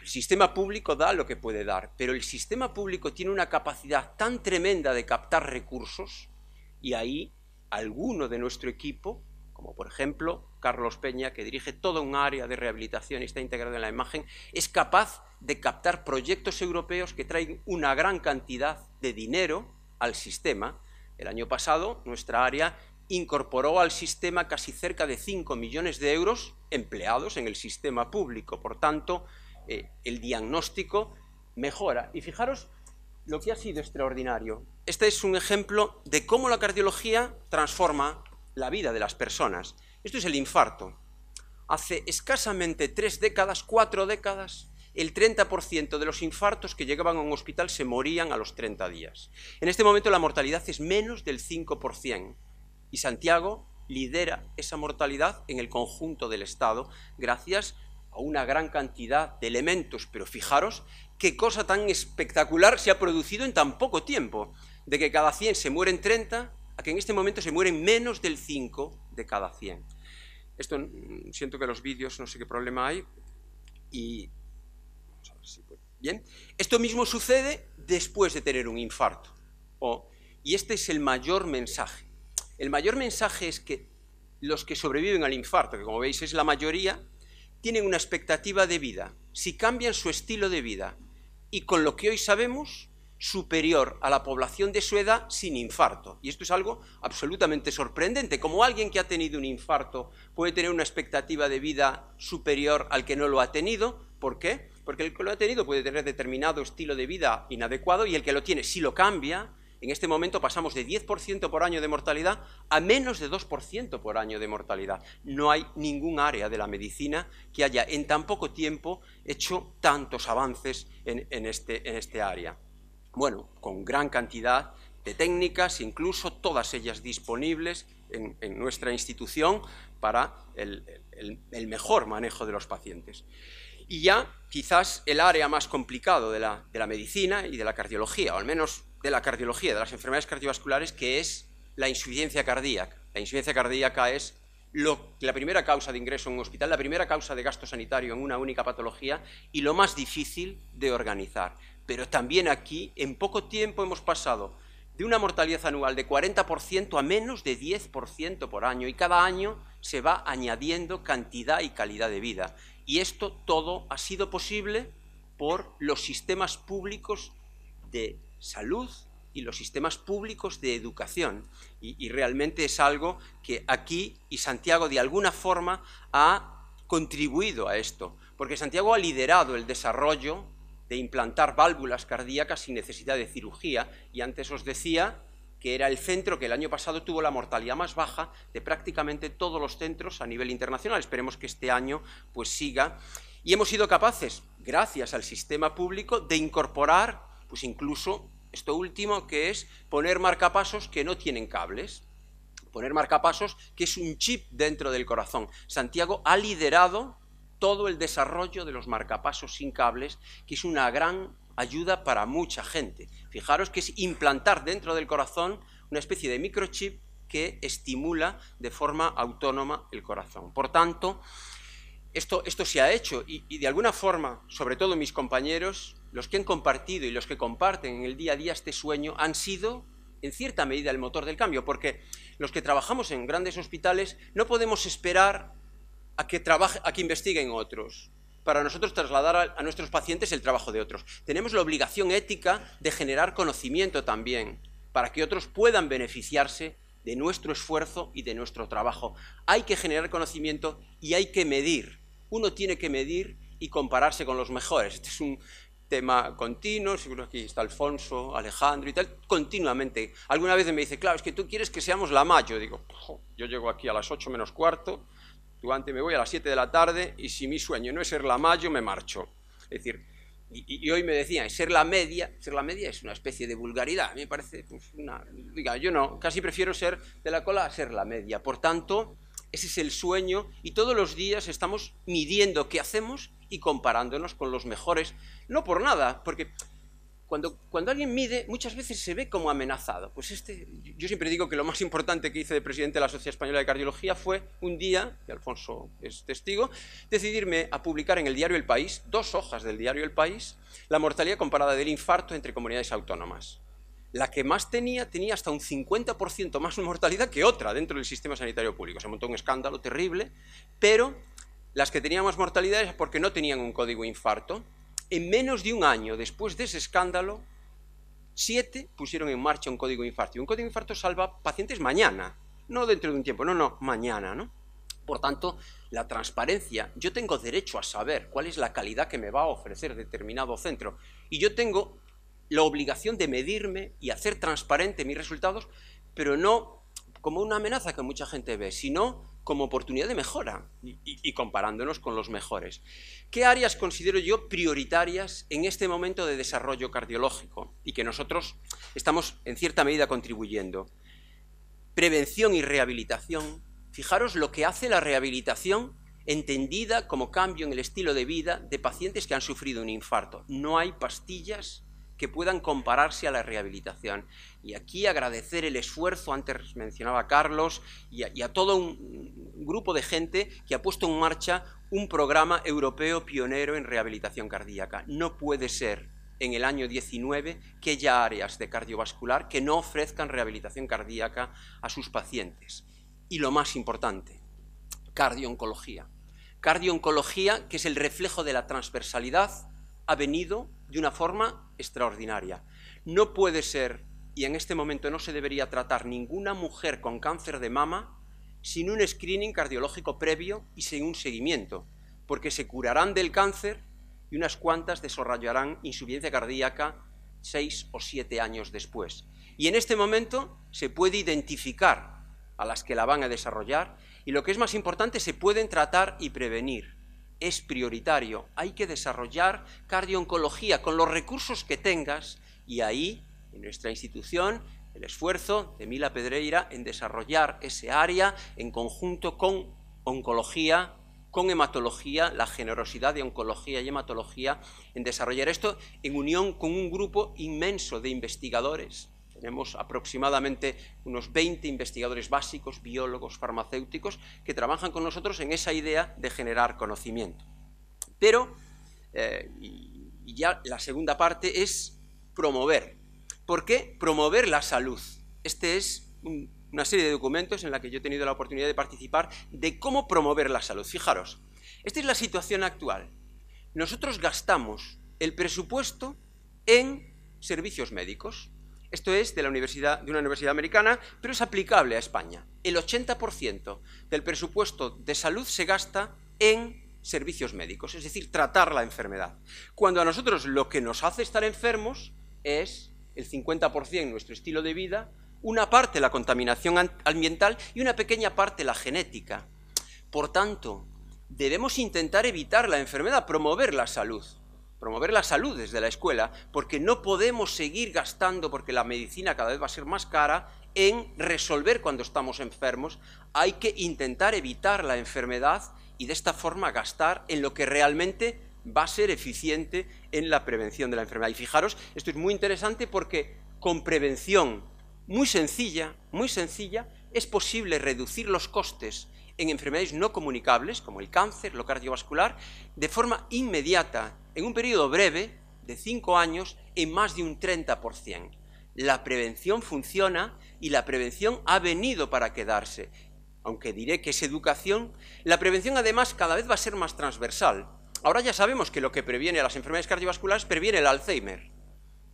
El sistema público da lo que puede dar, pero el sistema público tiene una capacidad tan tremenda de captar recursos y ahí alguno de nuestro equipo, como por ejemplo Carlos Peña, que dirige toda un área de rehabilitación y está integrado en la imagen, es capaz de captar proyectos europeos que traen una gran cantidad de dinero al sistema. El año pasado nuestra área incorporó al sistema casi cerca de 5 millones de euros empleados en el sistema público. Por tanto, eh, el diagnóstico mejora. Y fijaros lo que ha sido extraordinario. Este es un ejemplo de cómo la cardiología transforma la vida de las personas. Esto es el infarto. Hace escasamente tres décadas, cuatro décadas, el 30% de los infartos que llegaban a un hospital se morían a los 30 días. En este momento la mortalidad es menos del 5% y Santiago lidera esa mortalidad en el conjunto del Estado gracias a una gran cantidad de elementos, pero fijaros qué cosa tan espectacular se ha producido en tan poco tiempo, de que cada 100 se mueren 30, a que en este momento se mueren menos del 5 de cada 100. Esto, mm, siento que los vídeos, no sé qué problema hay, y... Vamos a ver si Bien, esto mismo sucede después de tener un infarto. y este es el mayor mensaje. El mayor mensaje es que los que sobreviven al infarto, que como veis es la mayoría, tienen una expectativa de vida, si cambian su estilo de vida y con lo que hoy sabemos, superior a la población de su edad sin infarto. Y esto es algo absolutamente sorprendente. Como alguien que ha tenido un infarto puede tener una expectativa de vida superior al que no lo ha tenido, ¿por qué? Porque el que lo ha tenido puede tener determinado estilo de vida inadecuado y el que lo tiene, si lo cambia, en este momento pasamos de 10% por año de mortalidad a menos de 2% por año de mortalidad. No hay ningún área de la medicina que haya en tan poco tiempo hecho tantos avances en, este, este, área. Bueno, con gran cantidad de técnicas, incluso todas ellas disponibles en, nuestra institución para el, mejor manejo de los pacientes. Y ya quizás el área más complicado de la, de la, medicina y de la cardiología, o al menos de la cardiología, de las enfermedades cardiovasculares, que es la insuficiencia cardíaca. La insuficiencia cardíaca es la primera causa de ingreso en un hospital, la primera causa de gasto sanitario en una única patología y lo más difícil de organizar. Pero también aquí, en poco tiempo, hemos pasado de una mortalidad anual de 40% a menos de 10% por año y cada año se va añadiendo cantidad y calidad de vida. Y esto todo ha sido posible por los sistemas públicos de salud y los sistemas públicos de educación. Y, realmente es algo que aquí y Santiago de alguna forma ha contribuido a esto, porque Santiago ha liderado el desarrollo de implantar válvulas cardíacas sin necesidad de cirugía, y antes os decía que era el centro que el año pasado tuvo la mortalidad más baja de prácticamente todos los centros a nivel internacional. Esperemos que este año pues siga. Y hemos sido capaces, gracias al sistema público, de incorporar pues incluso esto último que es poner marcapasos que no tienen cables, poner marcapasos que es un chip dentro del corazón. Santiago ha liderado todo el desarrollo de los marcapasos sin cables, que es una gran ayuda para mucha gente. Fijaros que es implantar dentro del corazón una especie de microchip que estimula de forma autónoma el corazón. Por tanto, esto, se ha hecho y, de alguna forma, sobre todo mis compañeros, los que han compartido y los que comparten en el día a día este sueño han sido en cierta medida el motor del cambio, porque los que trabajamos en grandes hospitales no podemos esperar a que, trabaje, a que investiguen otros, para nosotros trasladar a nuestros pacientes el trabajo de otros. Tenemos la obligación ética de generar conocimiento también, para que otros puedan beneficiarse de nuestro esfuerzo y de nuestro trabajo. Hay que generar conocimiento y hay que medir uno tiene que medir y compararse con los mejores. Este es un tema continuo, seguro que aquí está Alfonso, Alejandro y tal, continuamente. Alguna vez me dice, claro, es que tú quieres que seamos la mayo. Digo, yo llego aquí a las 8 menos cuarto, tú antes me voy a las 7 de la tarde y si mi sueño no es ser la mayo, me marcho. Es decir, y, hoy me decían, ser la media, ser la media es una especie de vulgaridad, a mí me parece, pues, una, diga, yo no, casi prefiero ser de la cola a ser la media. Por tanto, ese es el sueño y todos los días estamos midiendo qué hacemos y comparándonos con los mejores. No por nada, porque cuando, alguien mide muchas veces se ve como amenazado. Pues este, yo siempre digo que lo más importante que hice de presidente de la Sociedad Española de Cardiología fue un día, y Alfonso es testigo, decidirme a publicar en el diario El País, dos hojas del diario El País, la mortalidad comparada del infarto entre comunidades autónomas la que más tenía, tenía hasta un 50% más mortalidad que otra dentro del sistema sanitario público. Se montó un escándalo terrible, pero las que tenían más mortalidad es porque no tenían un código infarto. En menos de un año después de ese escándalo, siete pusieron en marcha un código infarto. Y un código infarto salva pacientes mañana, no dentro de un tiempo, no, no, mañana, ¿no? Por tanto, la transparencia, yo tengo derecho a saber cuál es la calidad que me va a ofrecer determinado centro y yo tengo la obligación de medirme y hacer transparente mis resultados, pero no como una amenaza que mucha gente ve, sino como oportunidad de mejora y, comparándonos con los mejores. ¿Qué áreas considero yo prioritarias en este momento de desarrollo cardiológico y que nosotros estamos en cierta medida contribuyendo? Prevención y rehabilitación. Fijaros lo que hace la rehabilitación entendida como cambio en el estilo de vida de pacientes que han sufrido un infarto. No hay pastillas que puedan compararse a la rehabilitación. Y aquí agradecer el esfuerzo, antes mencionaba Carlos, y a, todo un grupo de gente que ha puesto en marcha un programa europeo pionero en rehabilitación cardíaca. No puede ser en el año 19 que haya áreas de cardiovascular que no ofrezcan rehabilitación cardíaca a sus pacientes. Y lo más importante, cardiooncología. Cardiooncología, que es el reflejo de la transversalidad, ha venido de una forma extraordinaria. No puede ser, y en este momento no se debería tratar ninguna mujer con cáncer de mama sin un screening cardiológico previo y sin un seguimiento, porque se curarán del cáncer y unas cuantas desarrollarán insuficiencia cardíaca seis o siete años después. Y en este momento se puede identificar a las que la van a desarrollar y lo que es más importante, se pueden tratar y prevenir es prioritario. Hay que desarrollar cardiooncología con los recursos que tengas y ahí, en nuestra institución, el esfuerzo de Mila Pedreira en desarrollar ese área en conjunto con oncología, con hematología, la generosidad de oncología y hematología en desarrollar esto en unión con un grupo inmenso de investigadores tenemos aproximadamente unos 20 investigadores básicos, biólogos, farmacéuticos, que trabajan con nosotros en esa idea de generar conocimiento. Pero, eh, y ya la segunda parte es promover. ¿Por qué? Promover la salud. Este es una serie de documentos en la que yo he tenido la oportunidad de participar de cómo promover la salud. Fijaros, esta es la situación actual. Nosotros gastamos el presupuesto en servicios médicos, esto es de, la universidad, de una universidad americana, pero es aplicable a España. El 80% del presupuesto de salud se gasta en servicios médicos, es decir, tratar la enfermedad. Cuando a nosotros lo que nos hace estar enfermos es el 50% nuestro estilo de vida, una parte la contaminación ambiental y una pequeña parte la genética. Por tanto, debemos intentar evitar la enfermedad, promover la salud promover la salud desde la escuela, porque no podemos seguir gastando, porque la medicina cada vez va a ser más cara, en resolver cuando estamos enfermos. Hay que intentar evitar la enfermedad y de esta forma gastar en lo que realmente va a ser eficiente en la prevención de la enfermedad. Y fijaros, esto es muy interesante porque con prevención muy sencilla, muy sencilla, es posible reducir los costes en enfermedades no comunicables, como el cáncer, lo cardiovascular, de forma inmediata en un periodo breve de cinco años en más de un 30%. La prevención funciona y la prevención ha venido para quedarse. Aunque diré que es educación, la prevención además cada vez va a ser más transversal. Ahora ya sabemos que lo que previene las enfermedades cardiovasculares previene el Alzheimer.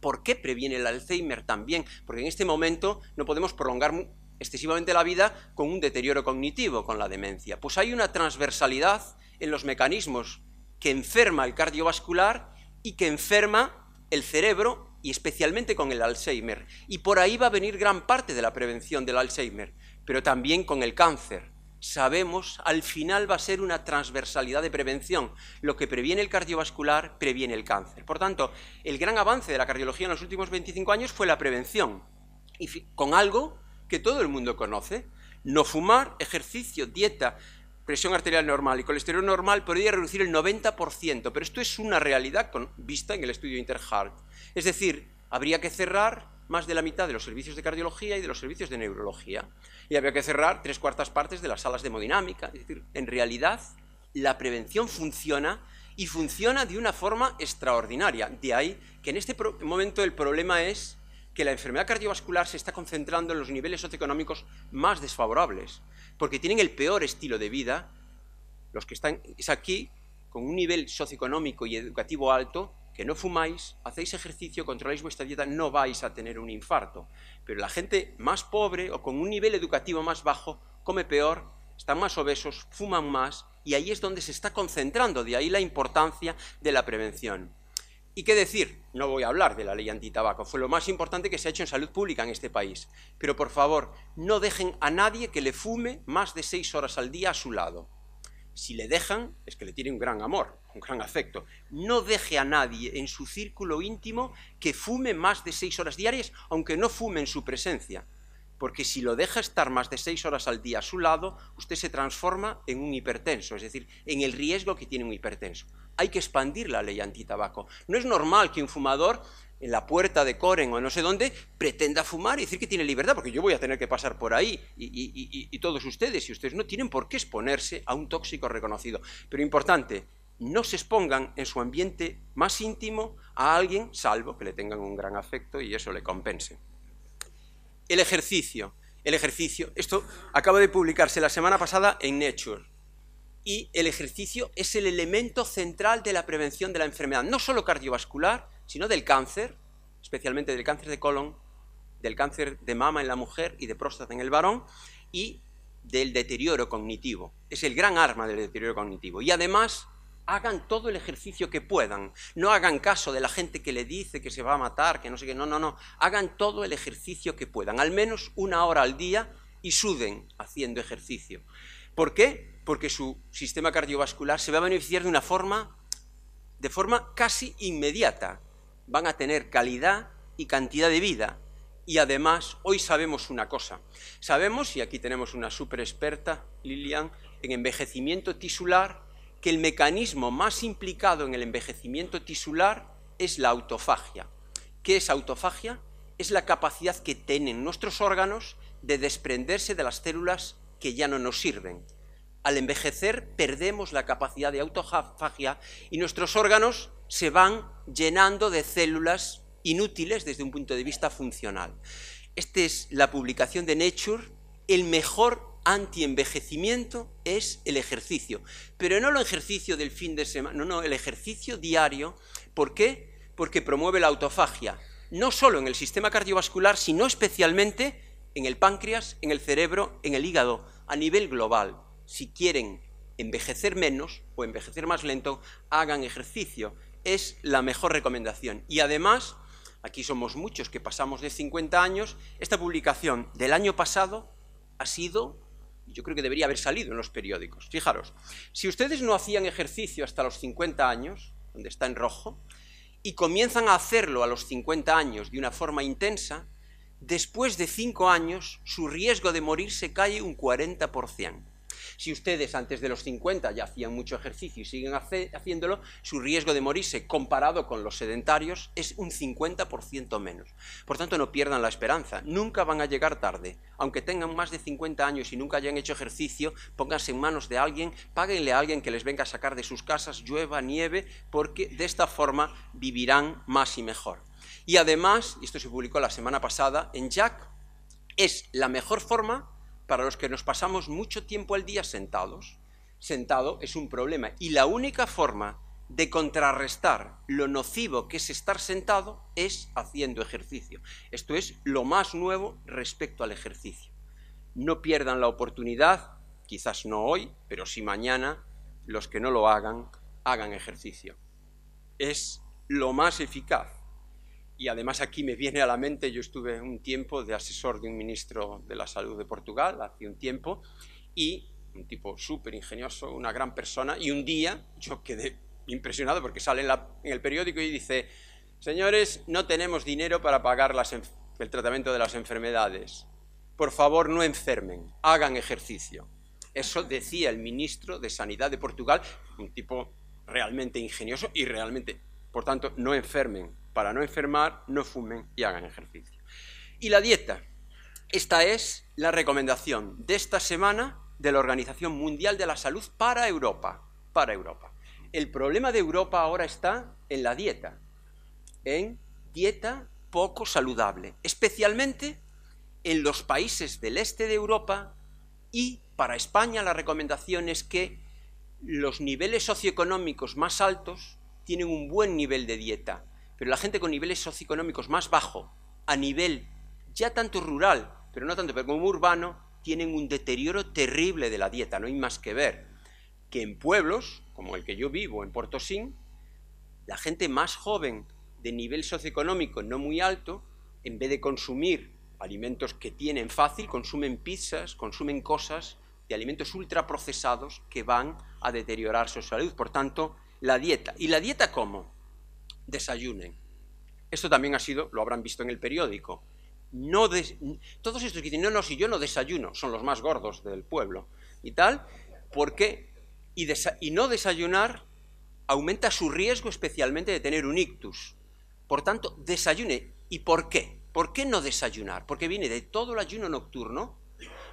¿Por qué previene el Alzheimer también? Porque en este momento no podemos prolongar excesivamente la vida con un deterioro cognitivo, con la demencia. Pues hay una transversalidad en los mecanismos que enferma el cardiovascular y que enferma el cerebro y especialmente con el Alzheimer. Y por ahí va a venir gran parte de la prevención del Alzheimer, pero también con el cáncer. Sabemos, al final va a ser una transversalidad de prevención. Lo que previene el cardiovascular previene el cáncer. Por tanto, el gran avance de la cardiología en los últimos 25 años fue la prevención, y con algo que todo el mundo conoce. No fumar, ejercicio, dieta, presión arterial normal y colesterol normal, podría reducir el 90%, pero esto es una realidad con, vista en el estudio Interheart. Es decir, habría que cerrar más de la mitad de los servicios de cardiología y de los servicios de neurología. Y habría que cerrar tres cuartas partes de las salas de hemodinámica. Es decir, en realidad la prevención funciona y funciona de una forma extraordinaria. De ahí que en este momento el problema es que la enfermedad cardiovascular se está concentrando en los niveles socioeconómicos más desfavorables, porque tienen el peor estilo de vida, los que están aquí, con un nivel socioeconómico y educativo alto, que no fumáis, hacéis ejercicio, controláis vuestra dieta, no vais a tener un infarto. Pero la gente más pobre o con un nivel educativo más bajo come peor, están más obesos, fuman más, y ahí es donde se está concentrando, de ahí la importancia de la prevención. ¿Y qué decir? No voy a hablar de la ley antitabaco, fue lo más importante que se ha hecho en salud pública en este país. Pero por favor, no dejen a nadie que le fume más de seis horas al día a su lado. Si le dejan, es que le tiene un gran amor, un gran afecto. No deje a nadie en su círculo íntimo que fume más de seis horas diarias, aunque no fume en su presencia porque si lo deja estar más de seis horas al día a su lado, usted se transforma en un hipertenso, es decir, en el riesgo que tiene un hipertenso. Hay que expandir la ley antitabaco. No es normal que un fumador en la puerta de Coren o no sé dónde, pretenda fumar y decir que tiene libertad, porque yo voy a tener que pasar por ahí y, y, todos ustedes, y ustedes no tienen por qué exponerse a un tóxico reconocido. Pero importante, no se expongan en su ambiente más íntimo a alguien, salvo que le tengan un gran afecto y eso le compense. El ejercicio. El ejercicio. Esto acaba de publicarse la semana pasada en Nature. Y el ejercicio es el elemento central de la prevención de la enfermedad, no solo cardiovascular, sino del cáncer, especialmente del cáncer de colon, del cáncer de mama en la mujer y de próstata en el varón, y del deterioro cognitivo. Es el gran arma del deterioro cognitivo. Y además hagan todo el ejercicio que puedan. No hagan caso de la gente que le dice que se va a matar, que no sé qué. No, no, no. Hagan todo el ejercicio que puedan, al menos una hora al día y suden haciendo ejercicio. ¿Por qué? Porque su sistema cardiovascular se va a beneficiar de una forma, de forma casi inmediata. Van a tener calidad y cantidad de vida. Y además, hoy sabemos una cosa. Sabemos, y aquí tenemos una super experta, Lilian, en envejecimiento tisular que el mecanismo más implicado en el envejecimiento tisular es la autofagia. ¿Qué es autofagia? Es la capacidad que tienen nuestros órganos de desprenderse de las células que ya no nos sirven. Al envejecer perdemos la capacidad de autofagia y nuestros órganos se van llenando de células inútiles desde un punto de vista funcional. Esta es la publicación de Nature, el mejor antienvejecimiento es el ejercicio, pero no el ejercicio del fin de semana, no, no, el ejercicio diario. ¿Por qué? Porque promueve la autofagia, no solo en el sistema cardiovascular, sino especialmente en el páncreas, en el cerebro, en el hígado, a nivel global. Si quieren envejecer menos o envejecer más lento, hagan ejercicio. Es la mejor recomendación. Y además, aquí somos muchos que pasamos de 50 años, esta publicación del año pasado ha sido yo creo que debería haber salido en los periódicos. Fijaros, si ustedes no hacían ejercicio hasta los 50 años, donde está en rojo, y comienzan a hacerlo a los 50 años de una forma intensa, después de 5 años su riesgo de morir se cae un 40%. Si ustedes antes de los 50 ya hacían mucho ejercicio y siguen haciéndolo, su riesgo de morirse comparado con los sedentarios es un 50% menos. Por tanto, no pierdan la esperanza. Nunca van a llegar tarde. Aunque tengan más de 50 años y nunca hayan hecho ejercicio, pónganse en manos de alguien, páguenle a alguien que les venga a sacar de sus casas, llueva, nieve, porque de esta forma vivirán más y mejor. Y además, esto se publicó la semana pasada en Jack, es la mejor forma para los que nos pasamos mucho tiempo al día sentados, sentado es un problema. Y la única forma de contrarrestar lo nocivo que es estar sentado es haciendo ejercicio. Esto es lo más nuevo respecto al ejercicio. No pierdan la oportunidad, quizás no hoy, pero sí mañana, los que no lo hagan, hagan ejercicio. Es lo más eficaz y además aquí me viene a la mente, yo estuve un tiempo de asesor de un ministro de la Salud de Portugal, hace un tiempo, y un tipo súper ingenioso, una gran persona, y un día yo quedé impresionado porque sale en, el periódico y dice, señores, no tenemos dinero para pagar el tratamiento de las enfermedades, por favor no enfermen, hagan ejercicio. Eso decía el ministro de Sanidad de Portugal, un tipo realmente ingenioso y realmente, por tanto, no enfermen, para no enfermar, no fumen y hagan ejercicio. Y la dieta. Esta es la recomendación de esta semana de la Organización Mundial de la Salud para Europa. Para Europa. El problema de Europa ahora está en la dieta, en dieta poco saludable, especialmente en los países del este de Europa y para España la recomendación es que los niveles socioeconómicos más altos tienen un buen nivel de dieta, pero la gente con niveles socioeconómicos más bajos, a nivel ya tanto rural, pero no tanto, pero como urbano, tienen un deterioro terrible de la dieta, no hay más que ver que en pueblos, como el que yo vivo, en Portosín, la gente más joven de nivel socioeconómico no muy alto, en vez de consumir alimentos que tienen fácil, consumen pizzas, consumen cosas de alimentos ultraprocesados que van a deteriorar su salud. Por tanto, la dieta. ¿Y la dieta cómo? desayunen. Esto también ha sido, lo habrán visto en el periódico. No todos estos que dicen, no, no, si yo no desayuno, son los más gordos del pueblo y tal, porque y, y no desayunar aumenta su riesgo especialmente de tener un ictus. Por tanto, desayune. ¿Y por qué? ¿Por qué no desayunar? Porque viene de todo el ayuno nocturno,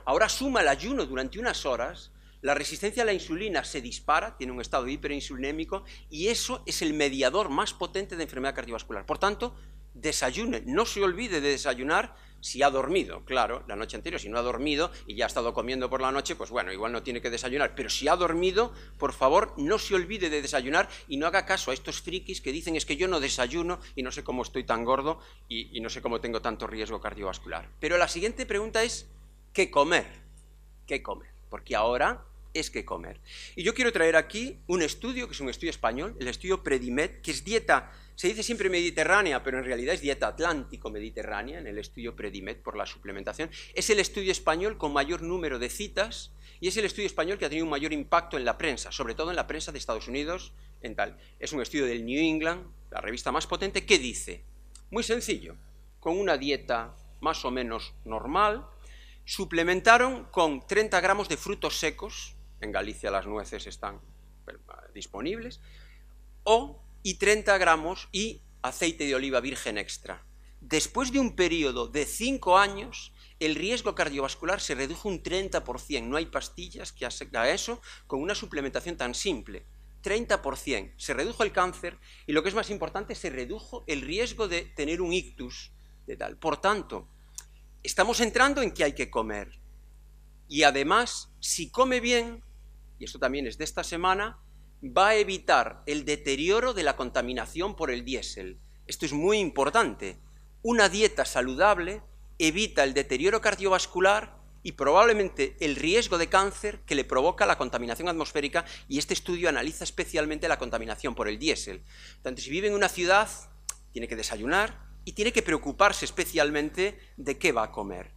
ahora suma el ayuno durante unas horas, la resistencia a la insulina se dispara, tiene un estado hiperinsulinémico y eso es el mediador más potente de enfermedad cardiovascular. Por tanto, desayune, no se olvide de desayunar si ha dormido, claro, la noche anterior, si no ha dormido y ya ha estado comiendo por la noche, pues bueno, igual no tiene que desayunar, pero si ha dormido, por favor, no se olvide de desayunar y no haga caso a estos frikis que dicen es que yo no desayuno y no sé cómo estoy tan gordo y, y no sé cómo tengo tanto riesgo cardiovascular. Pero la siguiente pregunta es, ¿qué comer? ¿Qué comer? porque ahora es que comer. Y yo quiero traer aquí un estudio, que es un estudio español, el estudio Predimed, que es dieta, se dice siempre mediterránea, pero en realidad es dieta atlántico-mediterránea, en el estudio Predimed por la suplementación. Es el estudio español con mayor número de citas y es el estudio español que ha tenido un mayor impacto en la prensa, sobre todo en la prensa de Estados Unidos, en tal. Es un estudio del New England, la revista más potente, que dice, muy sencillo, con una dieta más o menos normal, suplementaron con 30 gramos de frutos secos, en Galicia las nueces están ah, disponibles, o, y 30 gramos y aceite de oliva virgen extra. Después de un periodo de 5 años, el riesgo cardiovascular se redujo un 30%. No hay pastillas que a eso con una suplementación tan simple. 30%. Se redujo el cáncer y lo que es más importante, se redujo el riesgo de tener un ictus de tal. Por tanto, estamos entrando en que hay que comer. Y además, si come bien, y esto también es de esta semana, va a evitar el deterioro de la contaminación por el diésel. Esto es muy importante. Una dieta saludable evita el deterioro cardiovascular y probablemente el riesgo de cáncer que le provoca la contaminación atmosférica y este estudio analiza especialmente la contaminación por el diésel. Tanto si vive en una ciudad, tiene que desayunar, y tiene que preocuparse especialmente de qué va a comer.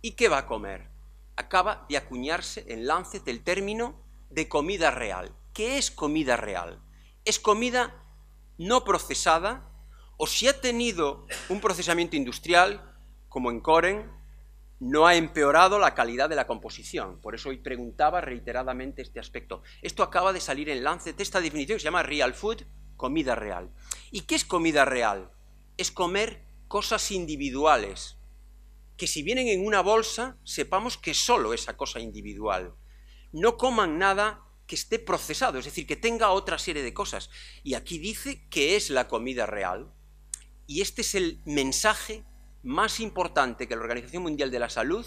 ¿Y qué va a comer? Acaba de acuñarse en Lancet el término de comida real. ¿Qué es comida real? Es comida no procesada o si ha tenido un procesamiento industrial, como en Coren, no ha empeorado la calidad de la composición. Por eso hoy preguntaba reiteradamente este aspecto. Esto acaba de salir en Lancet, esta definición que se llama real food, comida real. ¿Y qué es comida real? es comer cosas individuales, que si vienen en una bolsa, sepamos que solo esa cosa individual. No coman nada que esté procesado, es decir, que tenga otra serie de cosas. Y aquí dice que es la comida real. Y este es el mensaje más importante que la Organización Mundial de la Salud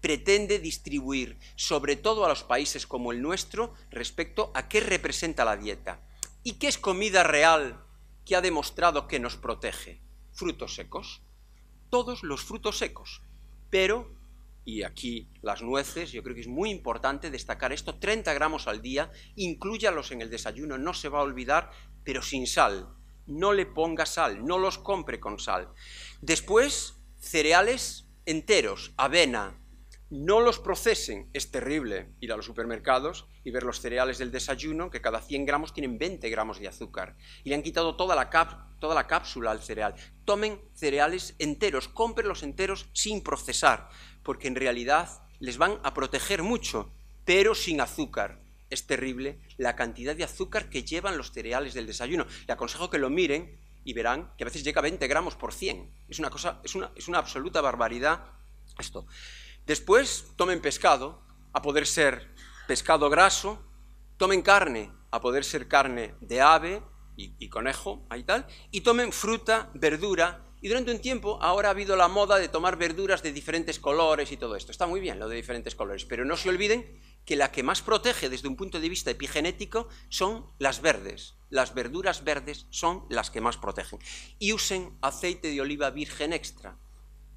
pretende distribuir, sobre todo a los países como el nuestro, respecto a qué representa la dieta y qué es comida real que ha demostrado que nos protege frutos secos, todos los frutos secos, pero, y aquí las nueces, yo creo que es muy importante destacar esto, 30 gramos al día, incluyalos en el desayuno, no se va a olvidar, pero sin sal, no le ponga sal, no los compre con sal. Después, cereales enteros, avena, no los procesen. Es terrible ir a los supermercados y ver los cereales del desayuno, que cada 100 gramos tienen 20 gramos de azúcar. Y le han quitado toda la, cap, toda la cápsula al cereal. Tomen cereales enteros, cómprenlos enteros sin procesar, porque en realidad les van a proteger mucho, pero sin azúcar. Es terrible la cantidad de azúcar que llevan los cereales del desayuno. Le aconsejo que lo miren y verán que a veces llega a 20 gramos por 100. Es una, cosa, es una, es una absoluta barbaridad esto. Después tomen pescado, a poder ser pescado graso, tomen carne, a poder ser carne de ave y, conejo, ahí tal, y tomen fruta, verdura, y durante un tiempo ahora ha habido la moda de tomar verduras de diferentes colores y todo esto. Está muy bien lo de diferentes colores, pero no se olviden que la que más protege desde un punto de vista epigenético son las verdes. Las verduras verdes son las que más protegen. Y usen aceite de oliva virgen extra,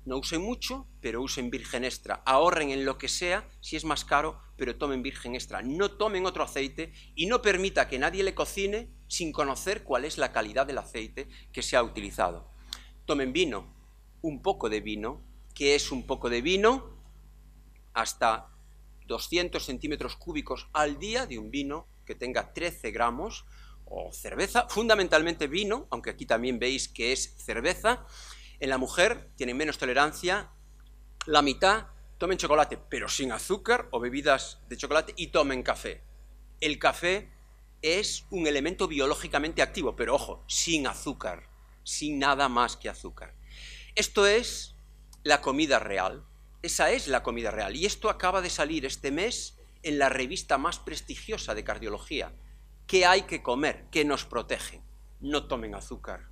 no usen mucho, pero usen virgen extra. Ahorren en lo que sea, si es más caro, pero tomen virgen extra. No tomen otro aceite y no permita que nadie le cocine sin conocer cuál es la calidad del aceite que se ha utilizado. Tomen vino, un poco de vino. que es un poco de vino? Hasta 200 centímetros cúbicos al día de un vino que tenga 13 gramos o cerveza, fundamentalmente vino, aunque aquí también veis que es cerveza, en la mujer tienen menos tolerancia, la mitad tomen chocolate, pero sin azúcar o bebidas de chocolate y tomen café. El café es un elemento biológicamente activo, pero ojo, sin azúcar, sin nada más que azúcar. Esto es la comida real, esa es la comida real. Y esto acaba de salir este mes en la revista más prestigiosa de cardiología. ¿Qué hay que comer? ¿Qué nos protege? No tomen azúcar,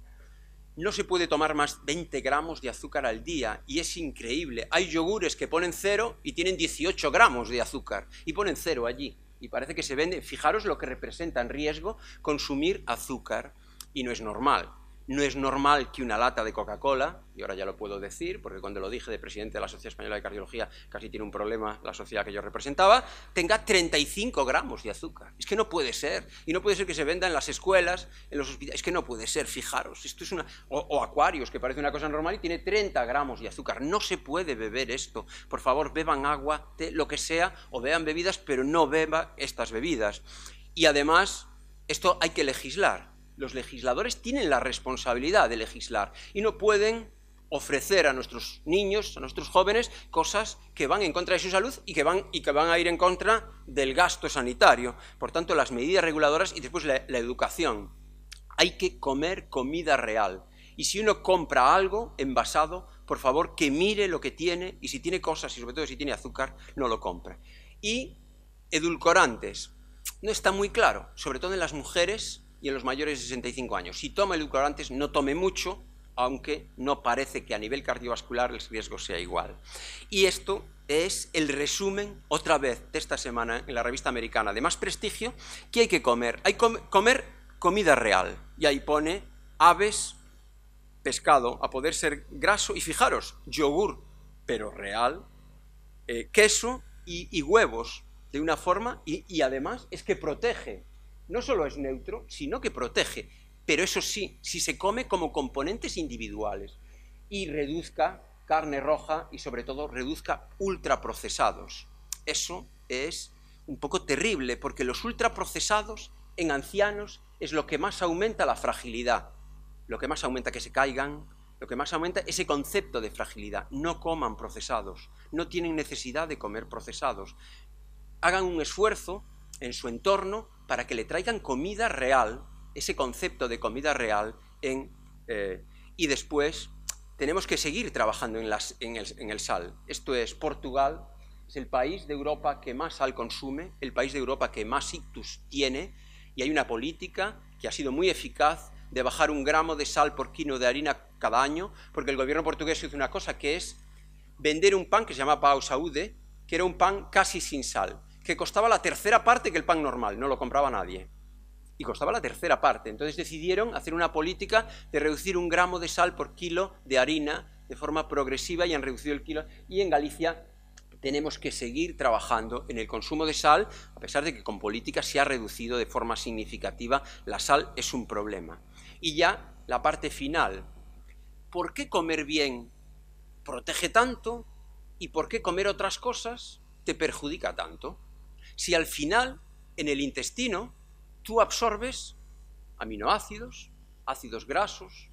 no se puede tomar más 20 gramos de azúcar al día y es increíble. Hay yogures que ponen cero y tienen 18 gramos de azúcar y ponen cero allí. Y parece que se vende, fijaros lo que representa en riesgo consumir azúcar y no es normal. No es normal que una lata de Coca-Cola, y ahora ya lo puedo decir, porque cuando lo dije de presidente de la Sociedad Española de Cardiología, casi tiene un problema la sociedad que yo representaba, tenga 35 gramos de azúcar. Es que no puede ser. Y no puede ser que se venda en las escuelas, en los hospitales. Es que no puede ser, fijaros. Esto es una... O, acuarios, que parece una cosa normal, y tiene 30 gramos de azúcar. No se puede beber esto. Por favor, beban agua, té, lo que sea, o beban bebidas, pero no beba estas bebidas. Y además, esto hay que legislar los legisladores tienen la responsabilidad de legislar y no pueden ofrecer a nuestros niños, a nuestros jóvenes, cosas que van en contra de su salud y que van, y que van a ir en contra del gasto sanitario. Por tanto, las medidas reguladoras y después la, la educación. Hay que comer comida real. Y si uno compra algo envasado, por favor que mire lo que tiene y si tiene cosas y sobre todo si tiene azúcar, no lo compre. Y edulcorantes. No está muy claro, sobre todo en las mujeres y en los mayores de 65 años. Si toma el edulcorantes, no tome mucho, aunque no parece que a nivel cardiovascular el riesgo sea igual. Y esto es el resumen, otra vez, de esta semana en la revista americana de más prestigio, que hay que comer. Hay comer comida real. Y ahí pone aves, pescado, a poder ser graso, y fijaros, yogur, pero real, eh, queso y, huevos, de una forma, y además es que protege no solo es neutro, sino que protege, pero eso sí, si se come como componentes individuales y reduzca carne roja y sobre todo reduzca ultraprocesados. Eso es un poco terrible porque los ultraprocesados en ancianos es lo que más aumenta la fragilidad, lo que más aumenta que se caigan, lo que más aumenta ese concepto de fragilidad. No coman procesados, no tienen necesidad de comer procesados. Hagan un esfuerzo en su entorno para que le traigan comida real, ese concepto de comida real, en, eh, y después tenemos que seguir trabajando en, el, sal. Esto es, Portugal es el país de Europa que más sal consume, el país de Europa que más ictus tiene, y hay una política que ha sido muy eficaz de bajar un gramo de sal por kilo de harina cada año, porque el gobierno portugués hizo una cosa que es vender un pan que se llama pau saúde, que era un pan casi sin sal que costaba la tercera parte que el pan normal, no lo compraba nadie. Y costaba la tercera parte. Entonces decidieron hacer una política de reducir un gramo de sal por kilo de harina de forma progresiva y han reducido el kilo. Y en Galicia tenemos que seguir trabajando en el consumo de sal, a pesar de que con política se ha reducido de forma significativa, la sal es un problema. Y ya la parte final, ¿por qué comer bien protege tanto y por qué comer otras cosas te perjudica tanto? si al final en el intestino tú absorbes aminoácidos, ácidos grasos,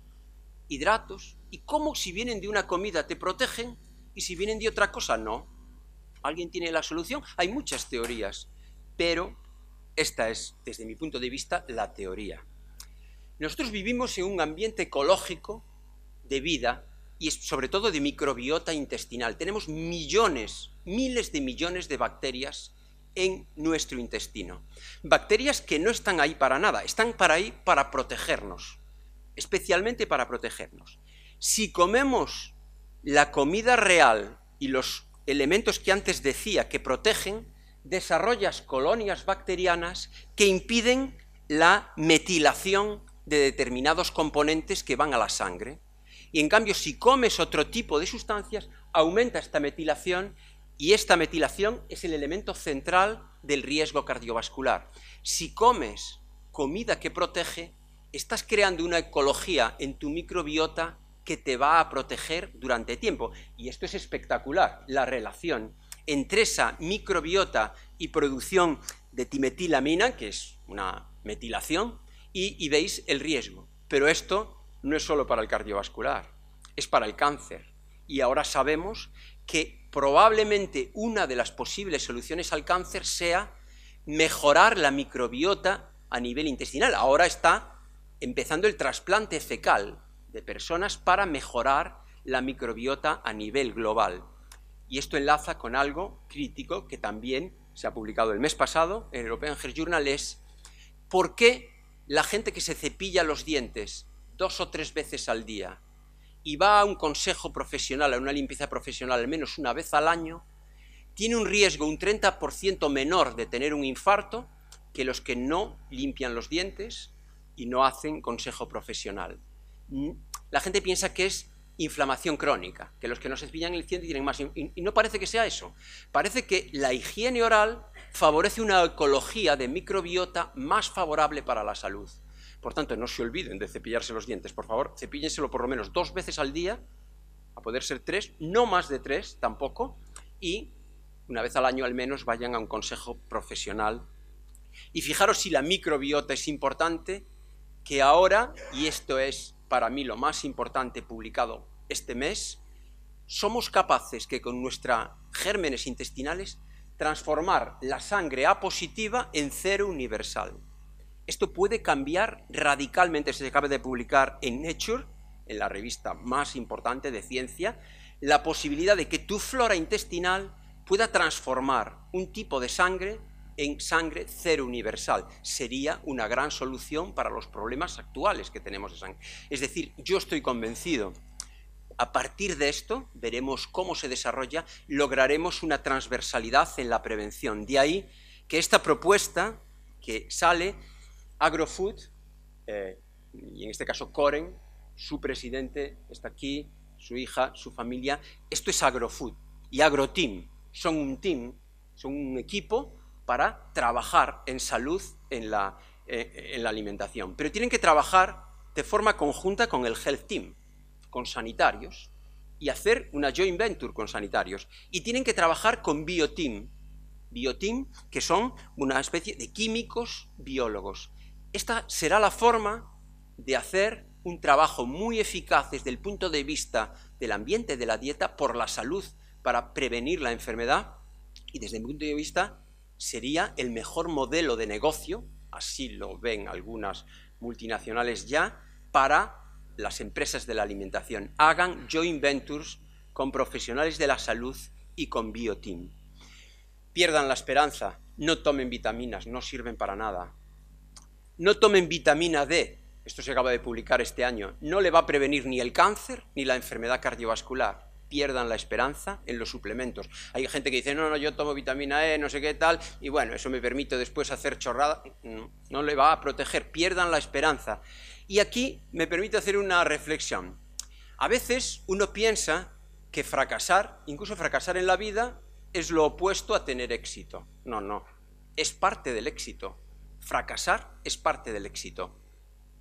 hidratos, y cómo si vienen de una comida te protegen y si vienen de otra cosa no. ¿Alguien tiene la solución? Hay muchas teorías, pero esta es, desde mi punto de vista, la teoría. Nosotros vivimos en un ambiente ecológico de vida y sobre todo de microbiota intestinal. Tenemos millones, miles de millones de bacterias en nuestro intestino. Bacterias que no están ahí para nada, están para ahí para protegernos, especialmente para protegernos. Si comemos la comida real y los elementos que antes decía que protegen, desarrollas colonias bacterianas que impiden la metilación de determinados componentes que van a la sangre. Y en cambio, si comes otro tipo de sustancias, aumenta esta metilación y esta metilación es el elemento central del riesgo cardiovascular. Si comes comida que protege, estás creando una ecología en tu microbiota que te va a proteger durante tiempo. Y esto es espectacular, la relación entre esa microbiota y producción de timetilamina, que es una metilación, y, veis el riesgo. Pero esto no es solo para el cardiovascular, es para el cáncer. Y ahora sabemos que probablemente una de las posibles soluciones al cáncer sea mejorar la microbiota a nivel intestinal. Ahora está empezando el trasplante fecal de personas para mejorar la microbiota a nivel global. Y esto enlaza con algo crítico que también se ha publicado el mes pasado en el European Health Journal, es por qué la gente que se cepilla los dientes dos o tres veces al día y va a un consejo profesional, a una limpieza profesional al menos una vez al año, tiene un riesgo un 30% menor de tener un infarto que los que no limpian los dientes y no hacen consejo profesional. Mm, la gente piensa que es inflamación crónica, que los que no se cepillan el diente tienen más. y no parece que sea eso. Parece que la higiene oral favorece una ecología de microbiota más favorable para la salud. Por tanto, no se olviden de cepillarse los dientes, por favor, cepíllenselo por lo menos dos veces al día, a poder ser tres, no más de tres tampoco, y una vez al año al menos vayan a un consejo profesional. Y fijaros si la microbiota es importante, que ahora, y esto es para mí lo más importante publicado este mes, somos capaces que con nuestros gérmenes intestinales transformar la sangre A positiva en cero universal. Esto puede cambiar radicalmente, se acaba de publicar en Nature, en la revista más importante de ciencia, la posibilidad de que tu flora intestinal pueda transformar un tipo de sangre en sangre cero universal. Sería una gran solución para los problemas actuales que tenemos de sangre. Es decir, yo estoy convencido. A partir de esto, veremos cómo se desarrolla, lograremos una transversalidad en la prevención. De ahí que esta propuesta que sale Agrofood, eh, y en este caso Coren, su presidente está aquí, su hija, su familia. Esto es Agrofood y Agroteam. Son un team, son un equipo para trabajar en salud en la, eh, en la alimentación. Pero tienen que trabajar de forma conjunta con el Health Team, con sanitarios, y hacer una joint venture con sanitarios. Y tienen que trabajar con Bioteam, Bioteam, que son una especie de químicos biólogos. Esta será la forma de hacer un trabajo muy eficaz desde el punto de vista del ambiente, de la dieta, por la salud, para prevenir la enfermedad. Y desde mi punto de vista sería el mejor modelo de negocio, así lo ven algunas multinacionales ya, para las empresas de la alimentación. Hagan joint ventures con profesionales de la salud y con bioteam. Pierdan la esperanza, no tomen vitaminas, no sirven para nada no tomen vitamina D, esto se acaba de publicar este año, no le va a prevenir ni el cáncer ni la enfermedad cardiovascular. Pierdan la esperanza en los suplementos. Hay gente que dice, no, no, yo tomo vitamina E, no sé qué tal, y bueno, eso me permite después hacer chorrada. No, no le va a proteger, pierdan la esperanza. Y aquí me permite hacer una reflexión. A veces uno piensa que fracasar, incluso fracasar en la vida, es lo opuesto a tener éxito. No, no, es parte del éxito Fracasar es parte del éxito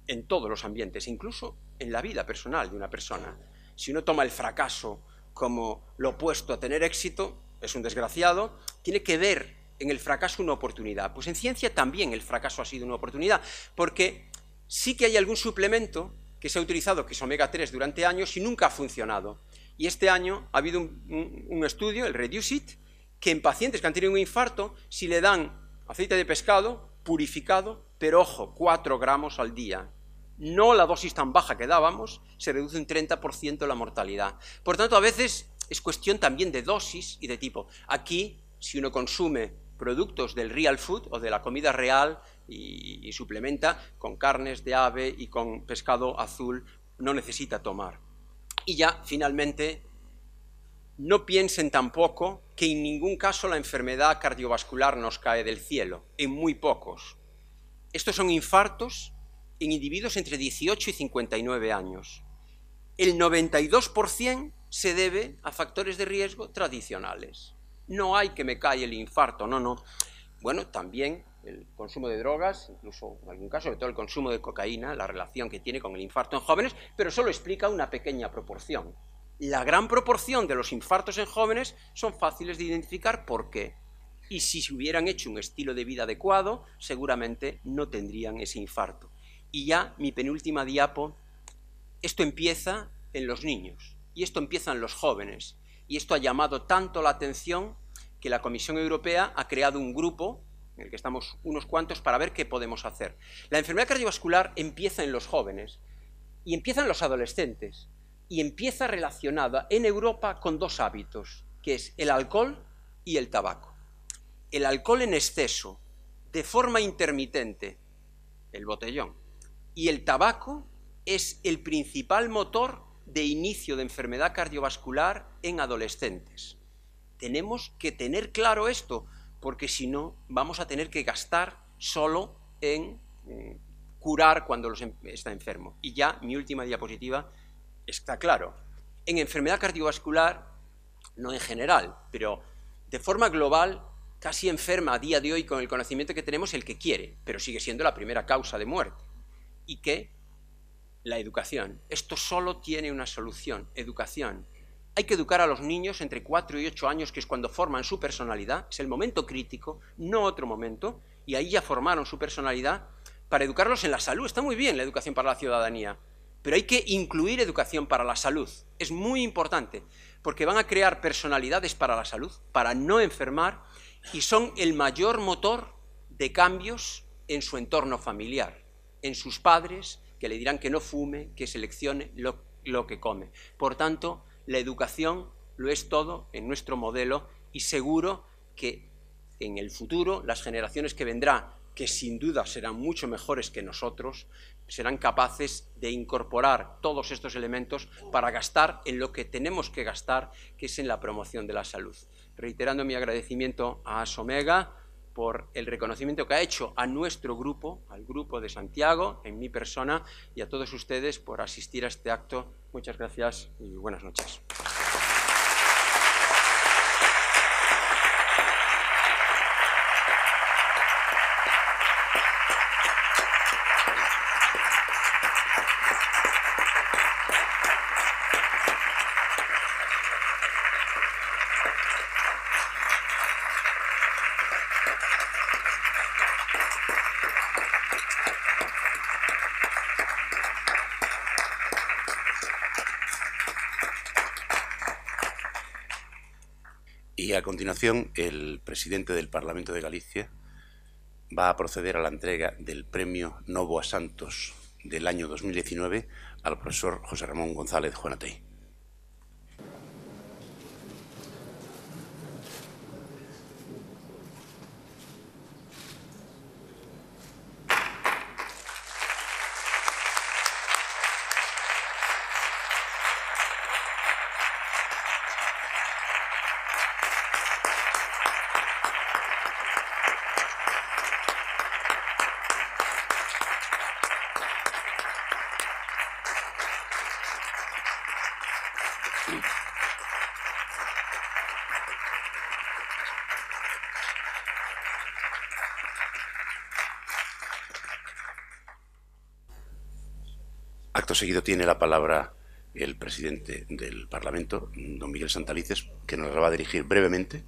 en todos los ambientes, incluso en la vida personal de una persona. Si uno toma el fracaso como lo opuesto a tener éxito, es un desgraciado, tiene que ver en el fracaso una oportunidad. Pues en ciencia también el fracaso ha sido una oportunidad, porque sí que hay algún suplemento que se ha utilizado, que es omega 3, durante años y nunca ha funcionado. Y este año ha habido un, estudio, el Reduce It, que en pacientes que han tenido un infarto, si le dan aceite de pescado, purificado, pero ojo, 4 gramos al día. No la dosis tan baja que dábamos, se reduce un 30% la mortalidad. Por tanto, a veces es cuestión también de dosis y de tipo. Aquí, si uno consume productos del real food o de la comida real y, y suplementa con carnes de ave y con pescado azul, no necesita tomar. Y ya, finalmente, no piensen tampoco que en ningún caso la enfermedad cardiovascular nos cae del cielo, en muy pocos. Estos son infartos en individuos entre 18 y 59 años. El 92% se debe a factores de riesgo tradicionales. No hay que me cae el infarto, no, no. Bueno, también el consumo de drogas, incluso en algún caso, sobre todo el consumo de cocaína, la relación que tiene con el infarto en jóvenes, pero solo explica una pequeña proporción la gran proporción de los infartos en jóvenes son fáciles de identificar por qué. Y si se hubieran hecho un estilo de vida adecuado, seguramente no tendrían ese infarto. Y ya mi penúltima diapo, esto empieza en los niños y esto empieza en los jóvenes. Y esto ha llamado tanto la atención que la Comisión Europea ha creado un grupo en el que estamos unos cuantos para ver qué podemos hacer. La enfermedad cardiovascular empieza en los jóvenes y empieza en los adolescentes y empieza relacionada en Europa con dos hábitos, que es el alcohol y el tabaco. El alcohol en exceso, de forma intermitente, el botellón, y el tabaco es el principal motor de inicio de enfermedad cardiovascular en adolescentes. Tenemos que tener claro esto, porque si no vamos a tener que gastar solo en mm, curar cuando em-, está enfermo. Y ya mi última diapositiva está claro. En enfermedad cardiovascular, no en general, pero de forma global, casi enferma a día de hoy con el conocimiento que tenemos el que quiere, pero sigue siendo la primera causa de muerte. Y que la educación. Esto solo tiene una solución, educación. Hay que educar a los niños entre 4 y 8 años, que es cuando forman su personalidad, es el momento crítico, no otro momento, y ahí ya formaron su personalidad para educarlos en la salud. Está muy bien la educación para la ciudadanía, pero hay que incluir educación para la salud. Es muy importante, porque van a crear personalidades para la salud, para no enfermar, y son el mayor motor de cambios en su entorno familiar, en sus padres, que le dirán que no fume, que seleccione lo, que come. Por tanto, la educación lo es todo en nuestro modelo y seguro que en el futuro las generaciones que vendrán, que sin duda serán mucho mejores que nosotros, serán capaces de incorporar todos estos elementos para gastar en lo que tenemos que gastar, que es en la promoción de la salud. Reiterando mi agradecimiento a Somega por el reconocimiento que ha hecho a nuestro grupo, al grupo de Santiago, en mi persona, y a todos ustedes por asistir a este acto. Muchas gracias y buenas noches. continuación, el presidente del Parlamento de Galicia va a proceder a la entrega del premio Novo a Santos del año 2019 al profesor José Ramón González Juanatey. seguido tiene la palabra el presidente del Parlamento, don Miguel Santalices, que nos va a dirigir brevemente.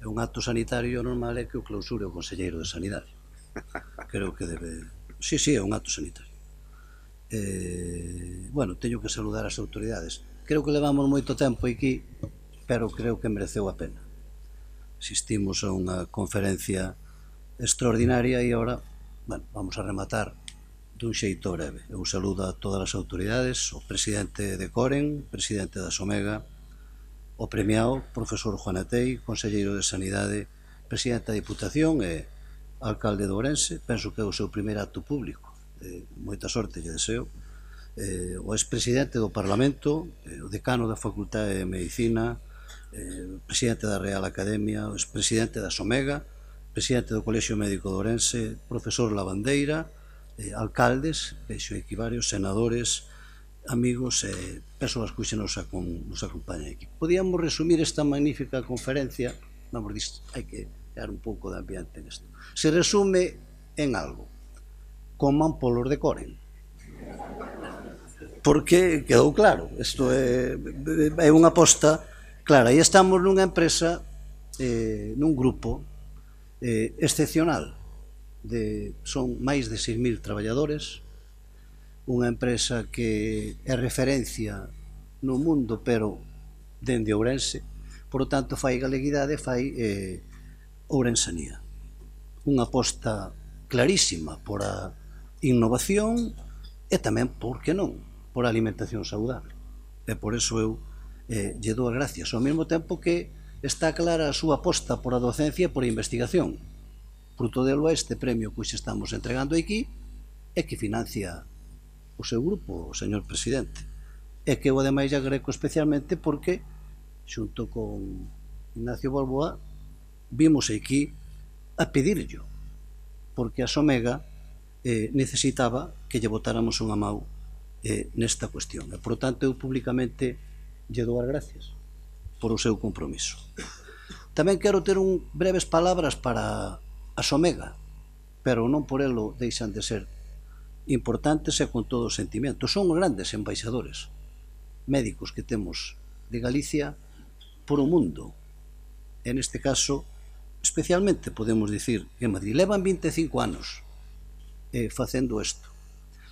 É un acto sanitario normal é que o clausure o Conselleiro de Sanidade. Creo que debe... Sí, sí, é un acto sanitario. Eh, bueno, teño que saludar as autoridades. Creo que levamos moito tempo aquí, pero creo que mereceu a pena. Asistimos a unha conferencia extraordinaria e agora, bueno, vamos a rematar dun xeito breve. Eu saludo a todas as autoridades, o presidente de Coren, presidente da Somega, o premiado profesor Juan Atei, conselleiro de Sanidade, presidente da Diputación e alcalde de Ourense. Penso que é o seu primeiro acto público. Eh, moita sorte lle deseo. Eh, o expresidente do Parlamento, eh, o decano da Facultade de Medicina, eh, presidente da Real Academia, o expresidente da Somega, presidente do Colexio Médico de Ourense, profesor Lavandeira, eh, alcaldes, vexo aquí varios senadores, amigos e eh, persoas que nos, acom, nos acompañan aquí. Podíamos resumir esta magnífica conferencia, vamos, disto, hai que dar un pouco de ambiente nisto. Se resume en algo. Coman polos de coren. Porque quedou claro, isto é, é unha aposta clara. E estamos nunha empresa, eh, nun grupo eh, excepcional de son máis de 6.000 traballadores, unha empresa que é referencia no mundo, pero dende Ourense, por lo tanto fai galeguidade, fai eh, Ourensanía. Unha aposta clarísima por a innovación e tamén, por que non, por a alimentación saudable. E por eso eu eh, lle dou as gracias, ao mesmo tempo que está clara a súa aposta por a docencia e por a investigación Fruto delo a este premio que estamos entregando aquí e que financia o seu grupo, o señor presidente. E que eu ademais greco especialmente porque xunto con Ignacio Balboa vimos aquí a pedirllo porque a Somega eh, necesitaba que lle votáramos unha mau eh, nesta cuestión. E, por tanto, eu públicamente lle dou as gracias por o seu compromiso. Tamén quero ter un breves palabras para a Somega, pero non por elo deixan de ser importantes e con todo o sentimento. Son grandes embaixadores médicos que temos de Galicia por o mundo. En este caso, especialmente podemos dicir que en Madrid levan 25 anos eh, facendo isto.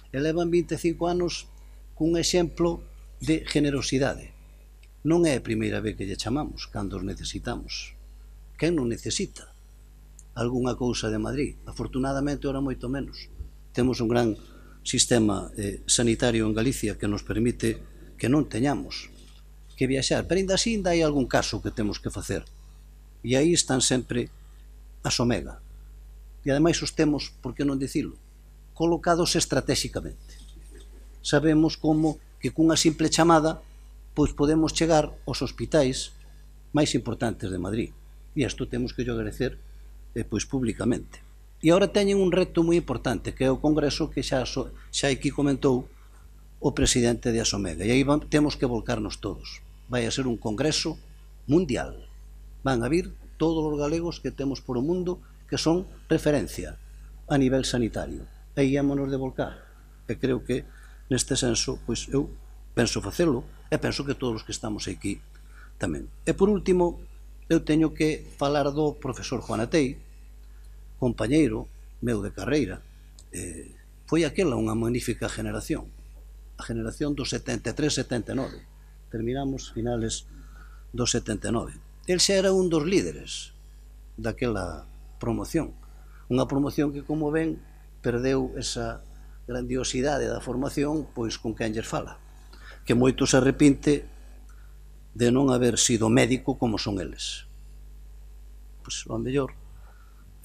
E levan 25 anos cun exemplo de generosidade. Non é a primeira vez que lle chamamos cando os necesitamos. Quen non necesita? algunha cousa de Madrid. Afortunadamente, ora moito menos. Temos un gran sistema eh, sanitario en Galicia que nos permite que non teñamos que viaxar, pero ainda así ainda hai algún caso que temos que facer. E aí están sempre as omega. E ademais os temos, por que non dicilo, colocados estratégicamente. Sabemos como que cunha simple chamada pois podemos chegar aos hospitais máis importantes de Madrid. E isto temos que yo agradecer eh, pois públicamente. E agora teñen un reto moi importante, que é o Congreso que xa, xa aquí comentou o presidente de Asomega. E aí van, temos que volcarnos todos. Vai a ser un Congreso mundial. Van a vir todos os galegos que temos por o mundo que son referencia a nivel sanitario. E aí ímonos de volcar. E creo que neste senso, pois eu penso facelo e penso que todos os que estamos aquí tamén. E por último, eu teño que falar do profesor Juan Atei, compañeiro meu de carreira. Eh, foi aquela unha magnífica generación, a generación do 73-79. Terminamos finales do 79. El xa era un dos líderes daquela promoción. Unha promoción que, como ven, perdeu esa grandiosidade da formación pois con que lles fala. Que moito se arrepinte de non haber sido médico como son eles. Pois, o mellor,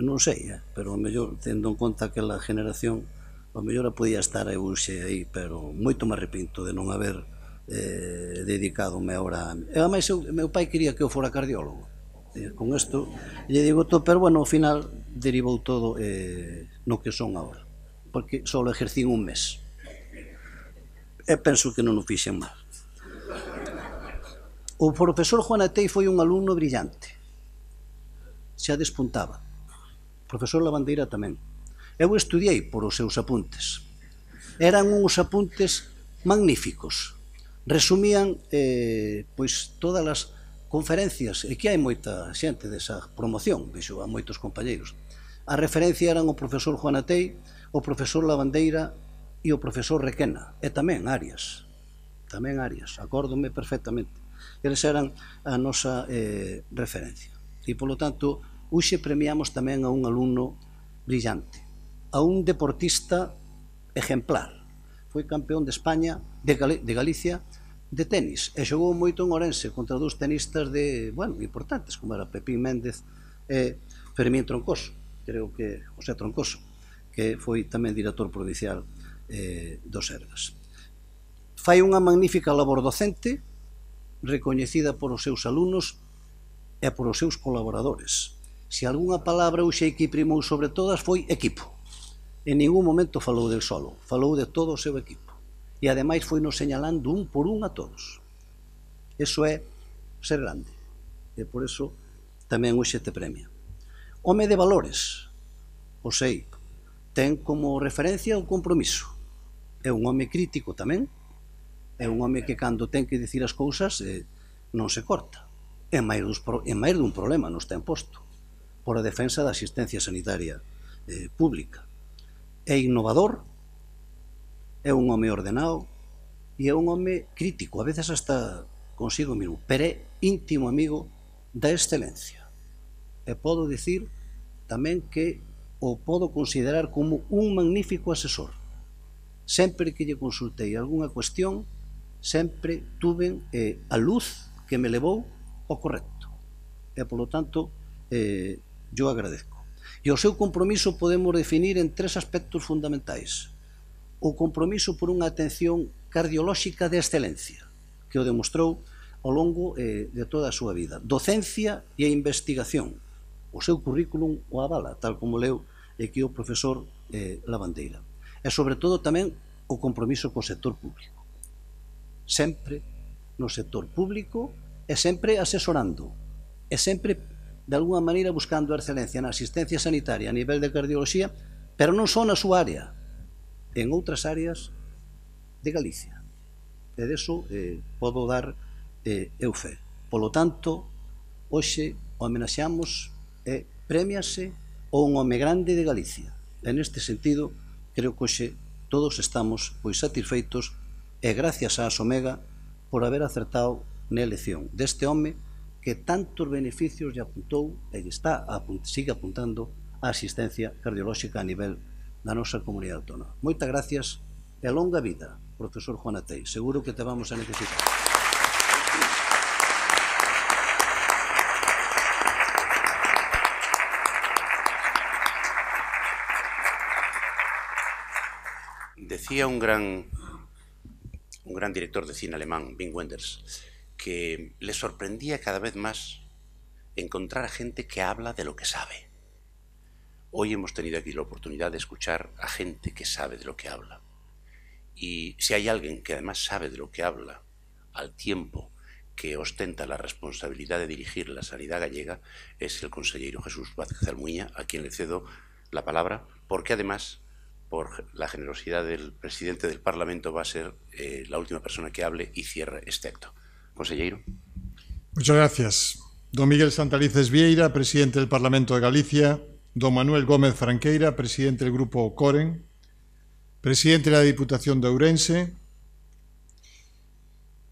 non sei, eh? pero o mellor tendo en conta que a generación o mellor a podía estar eu xe aí pero moito me arrepinto de non haber eh, dedicado me hora e además eu, meu pai quería que eu fora cardiólogo e, con isto lle digo todo, pero bueno, ao final derivou todo eh, no que son agora porque só ejercín un mes e penso que non o fixen mal o profesor Juan Atei foi un alumno brillante xa despuntaba profesor Lavandeira tamén. Eu estudiei por os seus apuntes. Eran uns apuntes magníficos. Resumían eh, pois todas as conferencias, e que hai moita xente desa promoción, vexo a moitos compañeiros. A referencia eran o profesor Juan Atei, o profesor Lavandeira e o profesor Requena, e tamén Arias. Tamén Arias, acórdome perfectamente. Eles eran a nosa eh, referencia. E, polo tanto, Uxe premiamos tamén a un alumno brillante, a un deportista exemplar. Foi campeón de España, de, Gal de Galicia, de tenis e xogou moito en Orense contra dous tenistas de, bueno, importantes como era Pepín Méndez e Fermín Troncoso, creo que José Troncoso, que foi tamén director provincial eh, dos Ergas. Fai unha magnífica labor docente recoñecida por os seus alumnos e por os seus colaboradores. Se algunha palabra hoxe que primou sobre todas foi equipo. En ningún momento falou del solo, falou de todo o seu equipo. E ademais foi nos señalando un por un a todos. Eso é ser grande. E por eso tamén hoxe te premia. Home de valores, o sei, ten como referencia o compromiso. É un home crítico tamén, é un home que cando ten que dicir as cousas eh, non se corta. É máis, dos, é máis dun problema nos ten posto por a defensa da asistencia sanitaria eh, pública. É innovador, é un home ordenado e é un home crítico, a veces hasta consigo mesmo, pero é íntimo amigo da excelencia. E podo dicir tamén que o podo considerar como un magnífico asesor. Sempre que lle consultei algunha cuestión, sempre tuve eh, a luz que me levou ao correcto. E, polo tanto, eh, yo agradezco. E o seu compromiso podemos definir en tres aspectos fundamentais. O compromiso por unha atención cardiolóxica de excelencia, que o demostrou ao longo eh, de toda a súa vida. Docencia e investigación. O seu currículum o avala, tal como leu aquí o profesor eh, Lavandeira. E, sobre todo, tamén o compromiso co sector público. Sempre no sector público e sempre asesorando e sempre de alguna maneira buscando a excelencia na asistencia sanitaria a nivel de cardioloxía, pero non só na súa área, en outras áreas de Galicia. E deso eh, podo dar eh, eu fe. Polo tanto, hoxe homenaxeamos e eh, premiase o un home grande de Galicia. En este sentido, creo que hoxe todos estamos pois satisfeitos e gracias a Asomega por haber acertado na elección deste home que tantos beneficios lle apuntou e que está apunt, sigue apuntando a asistencia cardiolóxica a nivel da nosa comunidade autónoma. Moitas gracias e longa vida, profesor Juan Atei. Seguro que te vamos a necesitar. Decía un gran un gran director de cine alemán, Wim Wenders, que le sorprendía cada vez más encontrar a gente que habla de lo que sabe. Hoy hemos tenido aquí la oportunidad de escuchar a gente que sabe de lo que habla. Y si hay alguien que además sabe de lo que habla, al tiempo que ostenta la responsabilidad de dirigir la sanidad gallega, es el consejero Jesús Vázquez Almuña, a quien le cedo la palabra, porque además, por la generosidad del presidente del Parlamento, va a ser eh, la última persona que hable y cierre este acto. Conselleiro. Muchas gracias. Don Miguel Santalices Vieira, presidente del Parlamento de Galicia. Don Manuel Gómez Franqueira, presidente del Grupo Coren. Presidente de la Diputación de Ourense.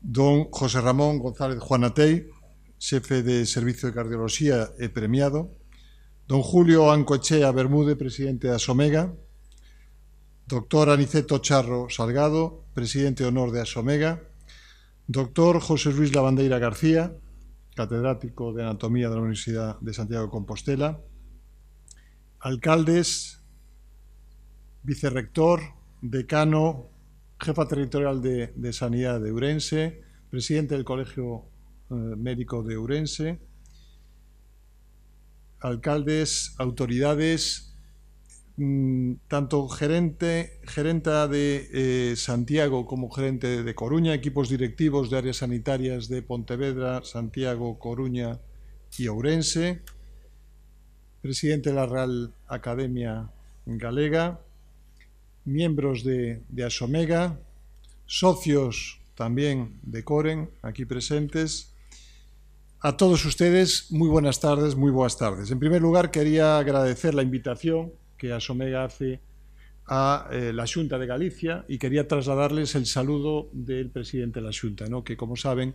Don José Ramón González Juanatei, xefe de Servicio de Cardiología e premiado. Don Julio Ancochea Bermúdez, presidente da Somega. Doctor Aniceto Charro Salgado, presidente de honor de Asomega, Doctor José Luis Lavandeira García, catedrático de Anatomía de la Universidad de Santiago de Compostela. Alcaldes, vicerrector, decano, jefa territorial de, Sanidad de Urense, presidente del Colegio eh, Médico de Urense, alcaldes, autoridades, Mm, tanto gerente, gerenta de eh, Santiago como gerente de Coruña, equipos directivos de áreas sanitarias de Pontevedra, Santiago, Coruña y Ourense, presidente de la Real Academia Galega, miembros de, de Asomega, socios también de Coren, aquí presentes, a todos ustedes, muy buenas tardes, muy buenas tardes. En primer lugar, quería agradecer la invitación que Asomega hace a eh, la Junta de Galicia y quería trasladarles el saludo del presidente de la Junta, que como saben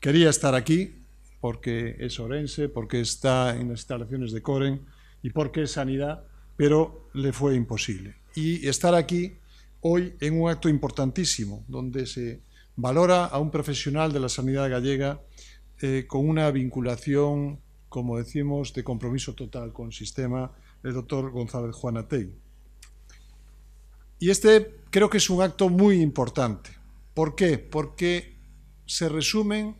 quería estar aquí porque es orense, porque está en las instalaciones de Coren y porque es sanidad, pero le fue imposible. Y estar aquí hoy en un acto importantísimo donde se valora a un profesional de la sanidad gallega eh, con una vinculación, como decimos, de compromiso total con el sistema el doctor González Juanatey. Y este creo que es un acto muy importante. ¿Por qué? Porque se resumen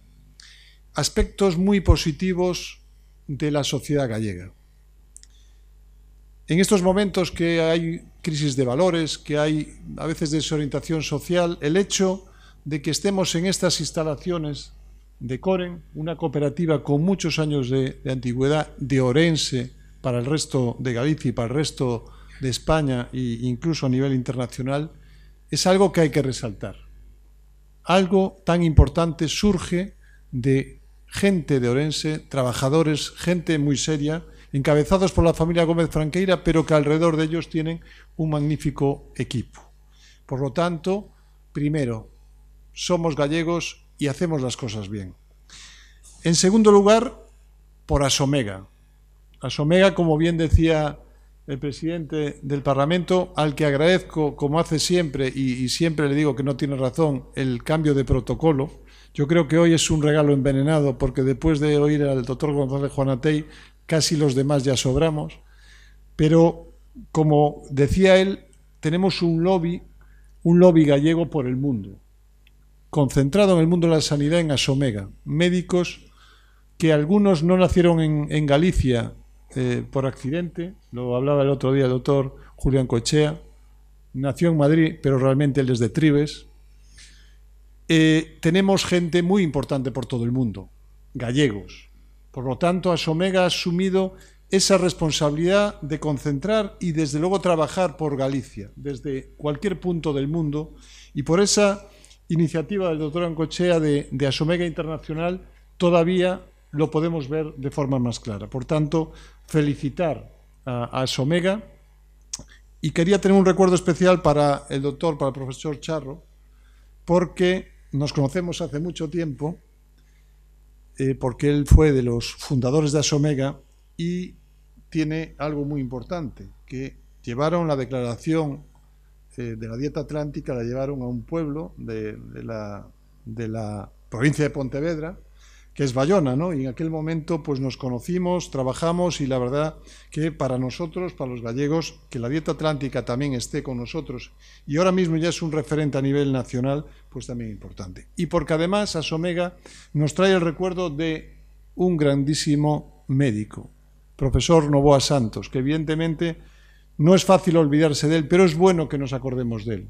aspectos muy positivos de la sociedad gallega. En estos momentos que hay crisis de valores, que hay a veces desorientación social, el hecho de que estemos en estas instalaciones de Coren, una cooperativa con muchos años de antigüedad de Orense, para el resto de Galicia y para el resto de España e incluso a nivel internacional, es algo que hay que resaltar. Algo tan importante surge de gente de Orense, trabajadores, gente muy seria, encabezados por la familia Gómez Franqueira, pero que alrededor de ellos tienen un magnífico equipo. Por lo tanto, primero, somos gallegos y hacemos las cosas bien. En segundo lugar, por Asomega, Asomega, como bien decía el presidente del Parlamento, al que agradezco, como hace siempre, y, siempre le digo que no tiene razón, el cambio de protocolo. Yo creo que hoy es un regalo envenenado, porque después de oír al doctor González Juanatey, casi los demás ya sobramos. Pero, como decía él, tenemos un lobby, un lobby gallego por el mundo, concentrado en el mundo de la sanidad en Asomega. Médicos que algunos no nacieron en Galicia, eh, por accidente, lo hablaba el otro día el doctor Julián Cochea, nació en Madrid, pero realmente él es de Tribes. Eh, tenemos gente muy importante por todo el mundo, gallegos. Por lo tanto, Asomega ha asumido esa responsabilidad de concentrar y desde luego trabajar por Galicia, desde cualquier punto del mundo, y por esa iniciativa del doctor Ancochea de, de Asomega Internacional todavía lo podemos ver de forma más clara. Por tanto, felicitar a, a Somega y quería tener un recuerdo especial para el doctor, para el profesor Charro, porque nos conocemos hace mucho tiempo, eh, porque él fue de los fundadores de Asomega y tiene algo muy importante, que llevaron la declaración eh, de la dieta atlántica, la llevaron a un pueblo de la provincia de Pontevedra, que es Bayona, ¿no? Y en aquel momento pues nos conocimos, trabajamos y la verdad que para nosotros, para los gallegos, que la dieta atlántica también esté con nosotros y ahora mismo ya es un referente a nivel nacional, pues también importante. Y porque además Asomega nos trae el recuerdo de un grandísimo médico, profesor Novoa Santos, que evidentemente no es fácil olvidarse de él, pero es bueno que nos acordemos de él.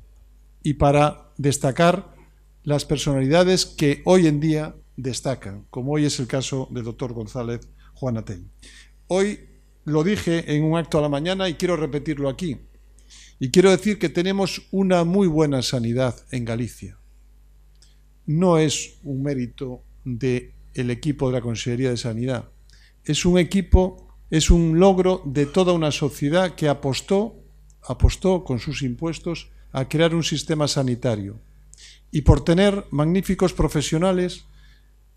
Y para destacar las personalidades que hoy en día destacan, como hoy es el caso del doctor González Juanatel. Hoy lo dije en un acto a la mañana y quiero repetirlo aquí. Y quiero decir que tenemos una muy buena sanidad en Galicia. No es un mérito del equipo de la Consejería de Sanidad. Es un equipo, es un logro de toda una sociedad que apostó, apostó con sus impuestos a crear un sistema sanitario. Y por tener magníficos profesionales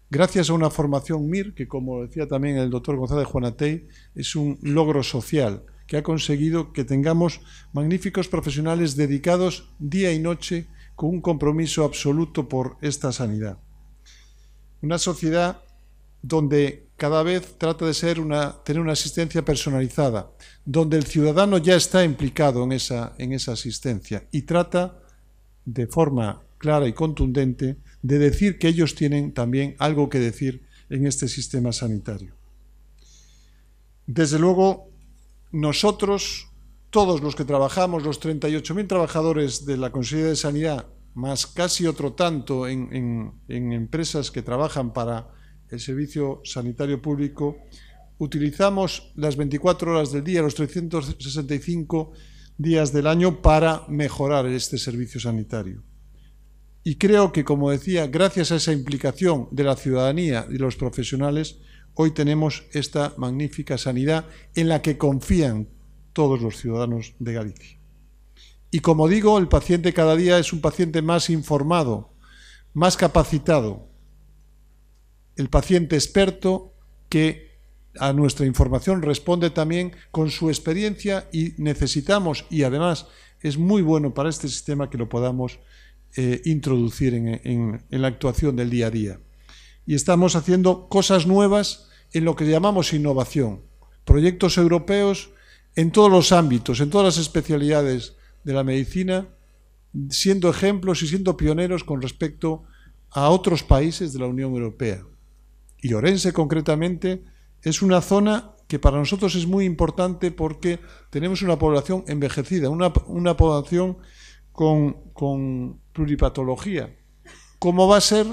gracias a una formación MIR, que como decía también el doctor González Juanatey, es un logro social que ha conseguido que tengamos magníficos profesionales dedicados día y noche con un compromiso absoluto por esta sanidad. Una sociedad donde cada vez trata de ser una, tener una asistencia personalizada, donde el ciudadano ya está implicado en esa, en esa asistencia y trata de forma clara y contundente de decir que ellos tienen también algo que decir en este sistema sanitario. Desde luego, nosotros, todos los que trabajamos, los 38.000 trabajadores de la Consejería de Sanidad, más casi otro tanto en, en empresas que trabajan para el servicio sanitario público, utilizamos las 24 horas del día, los 365 días del año para mejorar este servicio sanitario. Y creo que, como decía, gracias a esa implicación de la ciudadanía y los profesionales, hoy tenemos esta magnífica sanidad en la que confían todos los ciudadanos de Galicia. Y como digo, el paciente cada día es un paciente más informado, más capacitado, el paciente experto que a nuestra información responde también con su experiencia y necesitamos, y además es muy bueno para este sistema que lo podamos eh, introducir en, la actuación del día a día. Y estamos haciendo cosas nuevas en lo que llamamos innovación, proyectos europeos en todos los ámbitos, en todas las especialidades de la medicina, siendo ejemplos y siendo pioneros con respecto a otros países de la Unión Europea. Y Orense concretamente es una zona que para nosotros es muy importante porque tenemos una población envejecida, una, una población con, pluripatología, como va a ser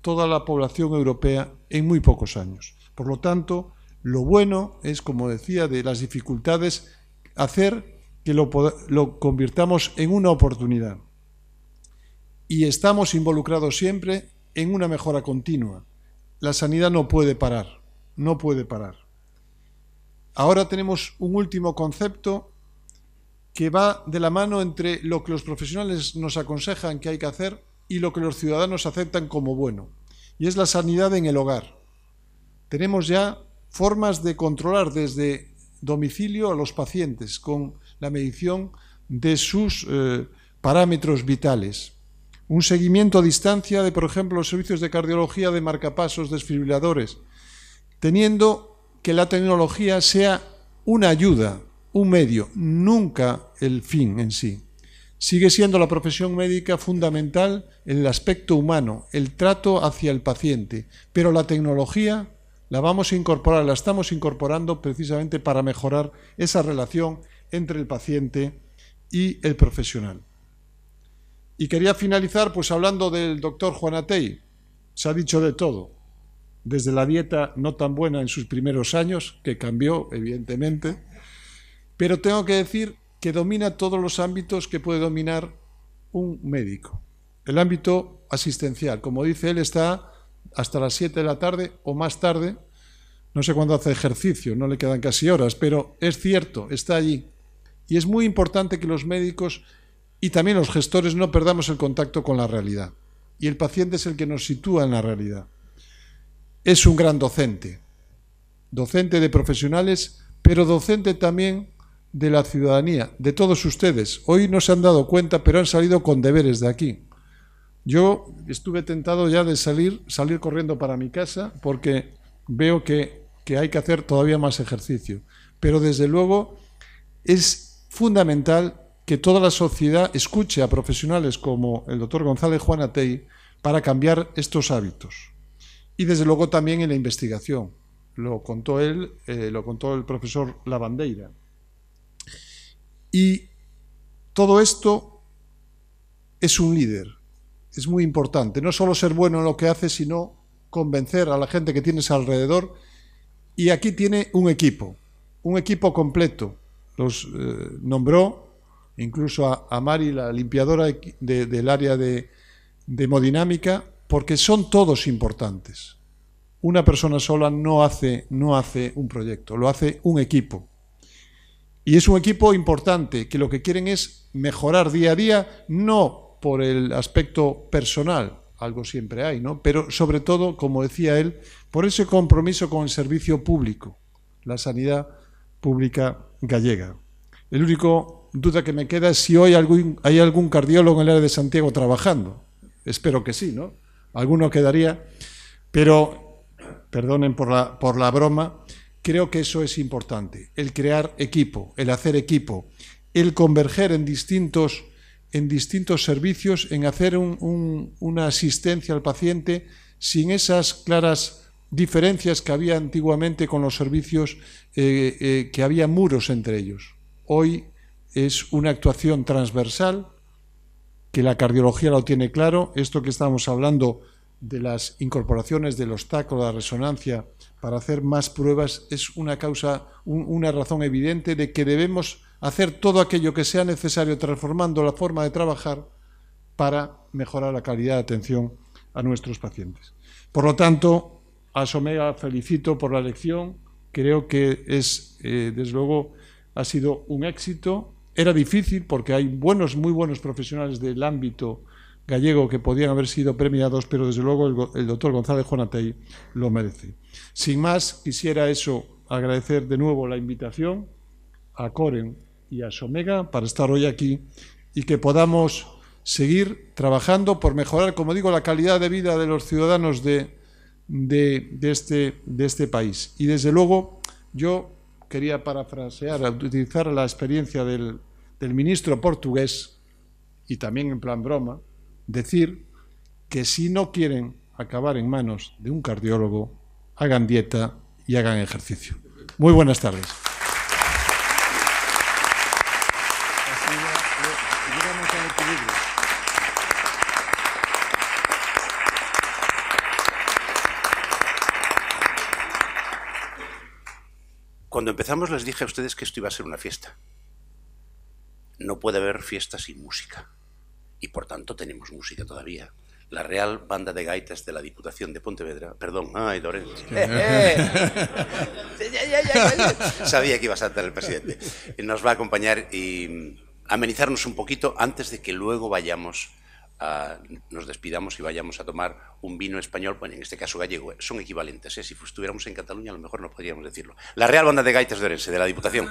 toda la población europea en muy pocos años. Por lo tanto, lo bueno es, como decía, de las dificultades, hacer que lo, lo convirtamos en una oportunidad. Y estamos involucrados siempre en una mejora continua. La sanidad no puede parar, no puede parar. Ahora tenemos un último concepto que va de la mano entre lo que los profesionales nos aconsejan que hay que hacer y lo que los ciudadanos aceptan como bueno, y es la sanidad en el hogar. Tenemos ya formas de controlar desde domicilio a los pacientes con la medición de sus eh, parámetros vitales. Un seguimiento a distancia de, por ejemplo, los servicios de cardiología de marcapasos, desfibriladores, teniendo que la tecnología sea una ayuda, un medio, nunca el fin en sí. Sigue siendo la profesión médica fundamental en el aspecto humano, el trato hacia el paciente, pero la tecnología la vamos a incorporar, la estamos incorporando precisamente para mejorar esa relación entre el paciente y el profesional. Y quería finalizar pues hablando del doctor Juanatey. Se ha dicho de todo, desde la dieta no tan buena en sus primeros años, que cambió evidentemente, pero tengo que decir que domina todos los ámbitos que puede dominar un médico. El ámbito asistencial, como dice él, está hasta las 7 de la tarde o más tarde. No sé cuándo hace ejercicio, no le quedan casi horas, pero es cierto, está allí. Y es muy importante que los médicos y también los gestores no perdamos el contacto con la realidad. Y el paciente es el que nos sitúa en la realidad. Es un gran docente, docente de profesionales, pero docente también de la ciudadanía, de todos ustedes. Hoy no se han dado cuenta, pero han salido con deberes de aquí. Yo estuve tentado ya de salir, salir corriendo para mi casa porque veo que, hay que hacer todavía más ejercicio. Pero desde luego es fundamental que toda la sociedad escuche a profesionales como el doctor González Juanatey para cambiar estos hábitos. Y desde luego también en la investigación. Lo contó él, eh, lo contó el profesor Lavandeira. Y todo esto es un líder, es muy importante. No solo ser bueno en lo que hace, sino convencer a la gente que tienes alrededor. Y aquí tiene un equipo, un equipo completo. Los eh, nombró incluso a, Mari, la limpiadora del área de, de hemodinámica, porque son todos importantes. Una persona sola no hace, no hace un proyecto, lo hace un equipo. Y es un equipo importante que lo que quieren es mejorar día a día, no por el aspecto personal, algo siempre hay, ¿no? Pero sobre todo, como decía él, por ese compromiso con el servicio público, la sanidad pública gallega. El único duda que me queda es si hoy algún, hay algún cardiólogo en el área de Santiago trabajando. Espero que sí, ¿no? Alguno quedaría, pero perdonen por la, por la broma, Creo que eso es importante, el crear equipo, el hacer equipo, el converger en distintos, en distintos servicios, en hacer una asistencia al paciente sin esas claras diferencias que había antiguamente con los servicios, eh, eh, que había muros entre ellos. Hoy es una actuación transversal, que la cardiología lo tiene claro, esto que estamos hablando de las incorporaciones del los la resonancia, para hacer más pruebas es una causa, una razón evidente de que debemos hacer todo aquello que sea necesario transformando la forma de trabajar para mejorar la calidad de atención a nuestros pacientes. Por lo tanto, a Somega felicito por la elección, creo que es, eh, desde luego, ha sido un éxito. Era difícil porque hay buenos, muy buenos profesionales del ámbito gallego que podían haber sido premiados, pero desde luego el, doctor González Jonatey lo merece. Sin más, quisiera eso, agradecer de nuevo la invitación a Coren y a Somega para estar hoy aquí y que podamos seguir trabajando por mejorar, como digo, la calidad de vida de los ciudadanos de, este, este, país. Y desde luego, yo quería parafrasear, utilizar la experiencia del, del ministro portugués, y también en plan broma, decir que si no quieren acabar en manos de un cardiólogo, hagan dieta y hagan ejercicio. Muy buenas tardes. Cuando empezamos les dije a ustedes que esto iba a ser una fiesta. No puede haber fiesta sin música y por tanto tenemos música todavía. La Real Banda de Gaitas de la Diputación de Pontevedra, perdón, ay, Lorenzo. Sabía que iba a saltar el presidente. Nos va a acompañar y amenizarnos un poquito antes de que luego vayamos a, nos despidamos y vayamos a tomar un vino español, bueno, en este caso gallego, eh, son equivalentes. ¿eh? Si estuviéramos en Cataluña, a lo mejor no podríamos decirlo. La Real Banda de Gaitas de Orense, de la Diputación.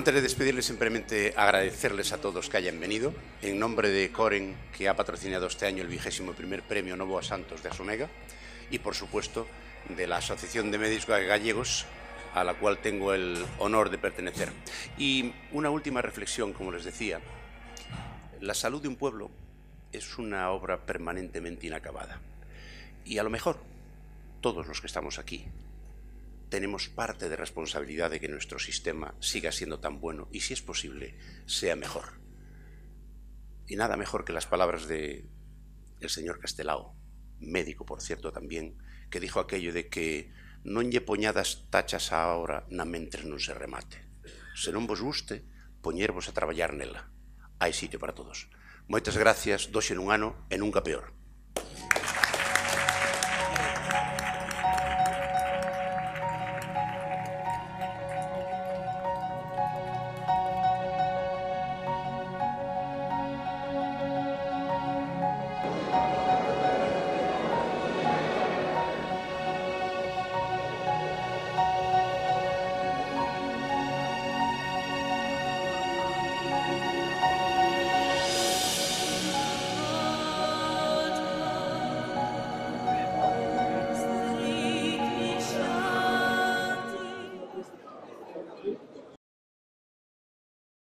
Antes de despedirles, simplemente agradecerles a todos que hayan venido. En nombre de Coren, que ha patrocinado este año el vigésimo primer premio a Santos de Asomega, y por supuesto de la Asociación de Médicos Gallegos, a la cual tengo el honor de pertenecer. Y una última reflexión, como les decía, la salud de un pueblo es una obra permanentemente inacabada. Y a lo mejor todos los que estamos aquí tenemos parte de responsabilidad de que nuestro sistema siga siendo tan bueno y, si es posible, sea mejor. Y nada mejor que las palabras de el señor Castelao, médico, por cierto, también, que dijo aquello de que non lle poñadas tachas ahora na mentres non se remate. Se non vos guste, poñervos a traballar nela. Hai sitio para todos. Moitas gracias, doxe nun ano e nunca peor.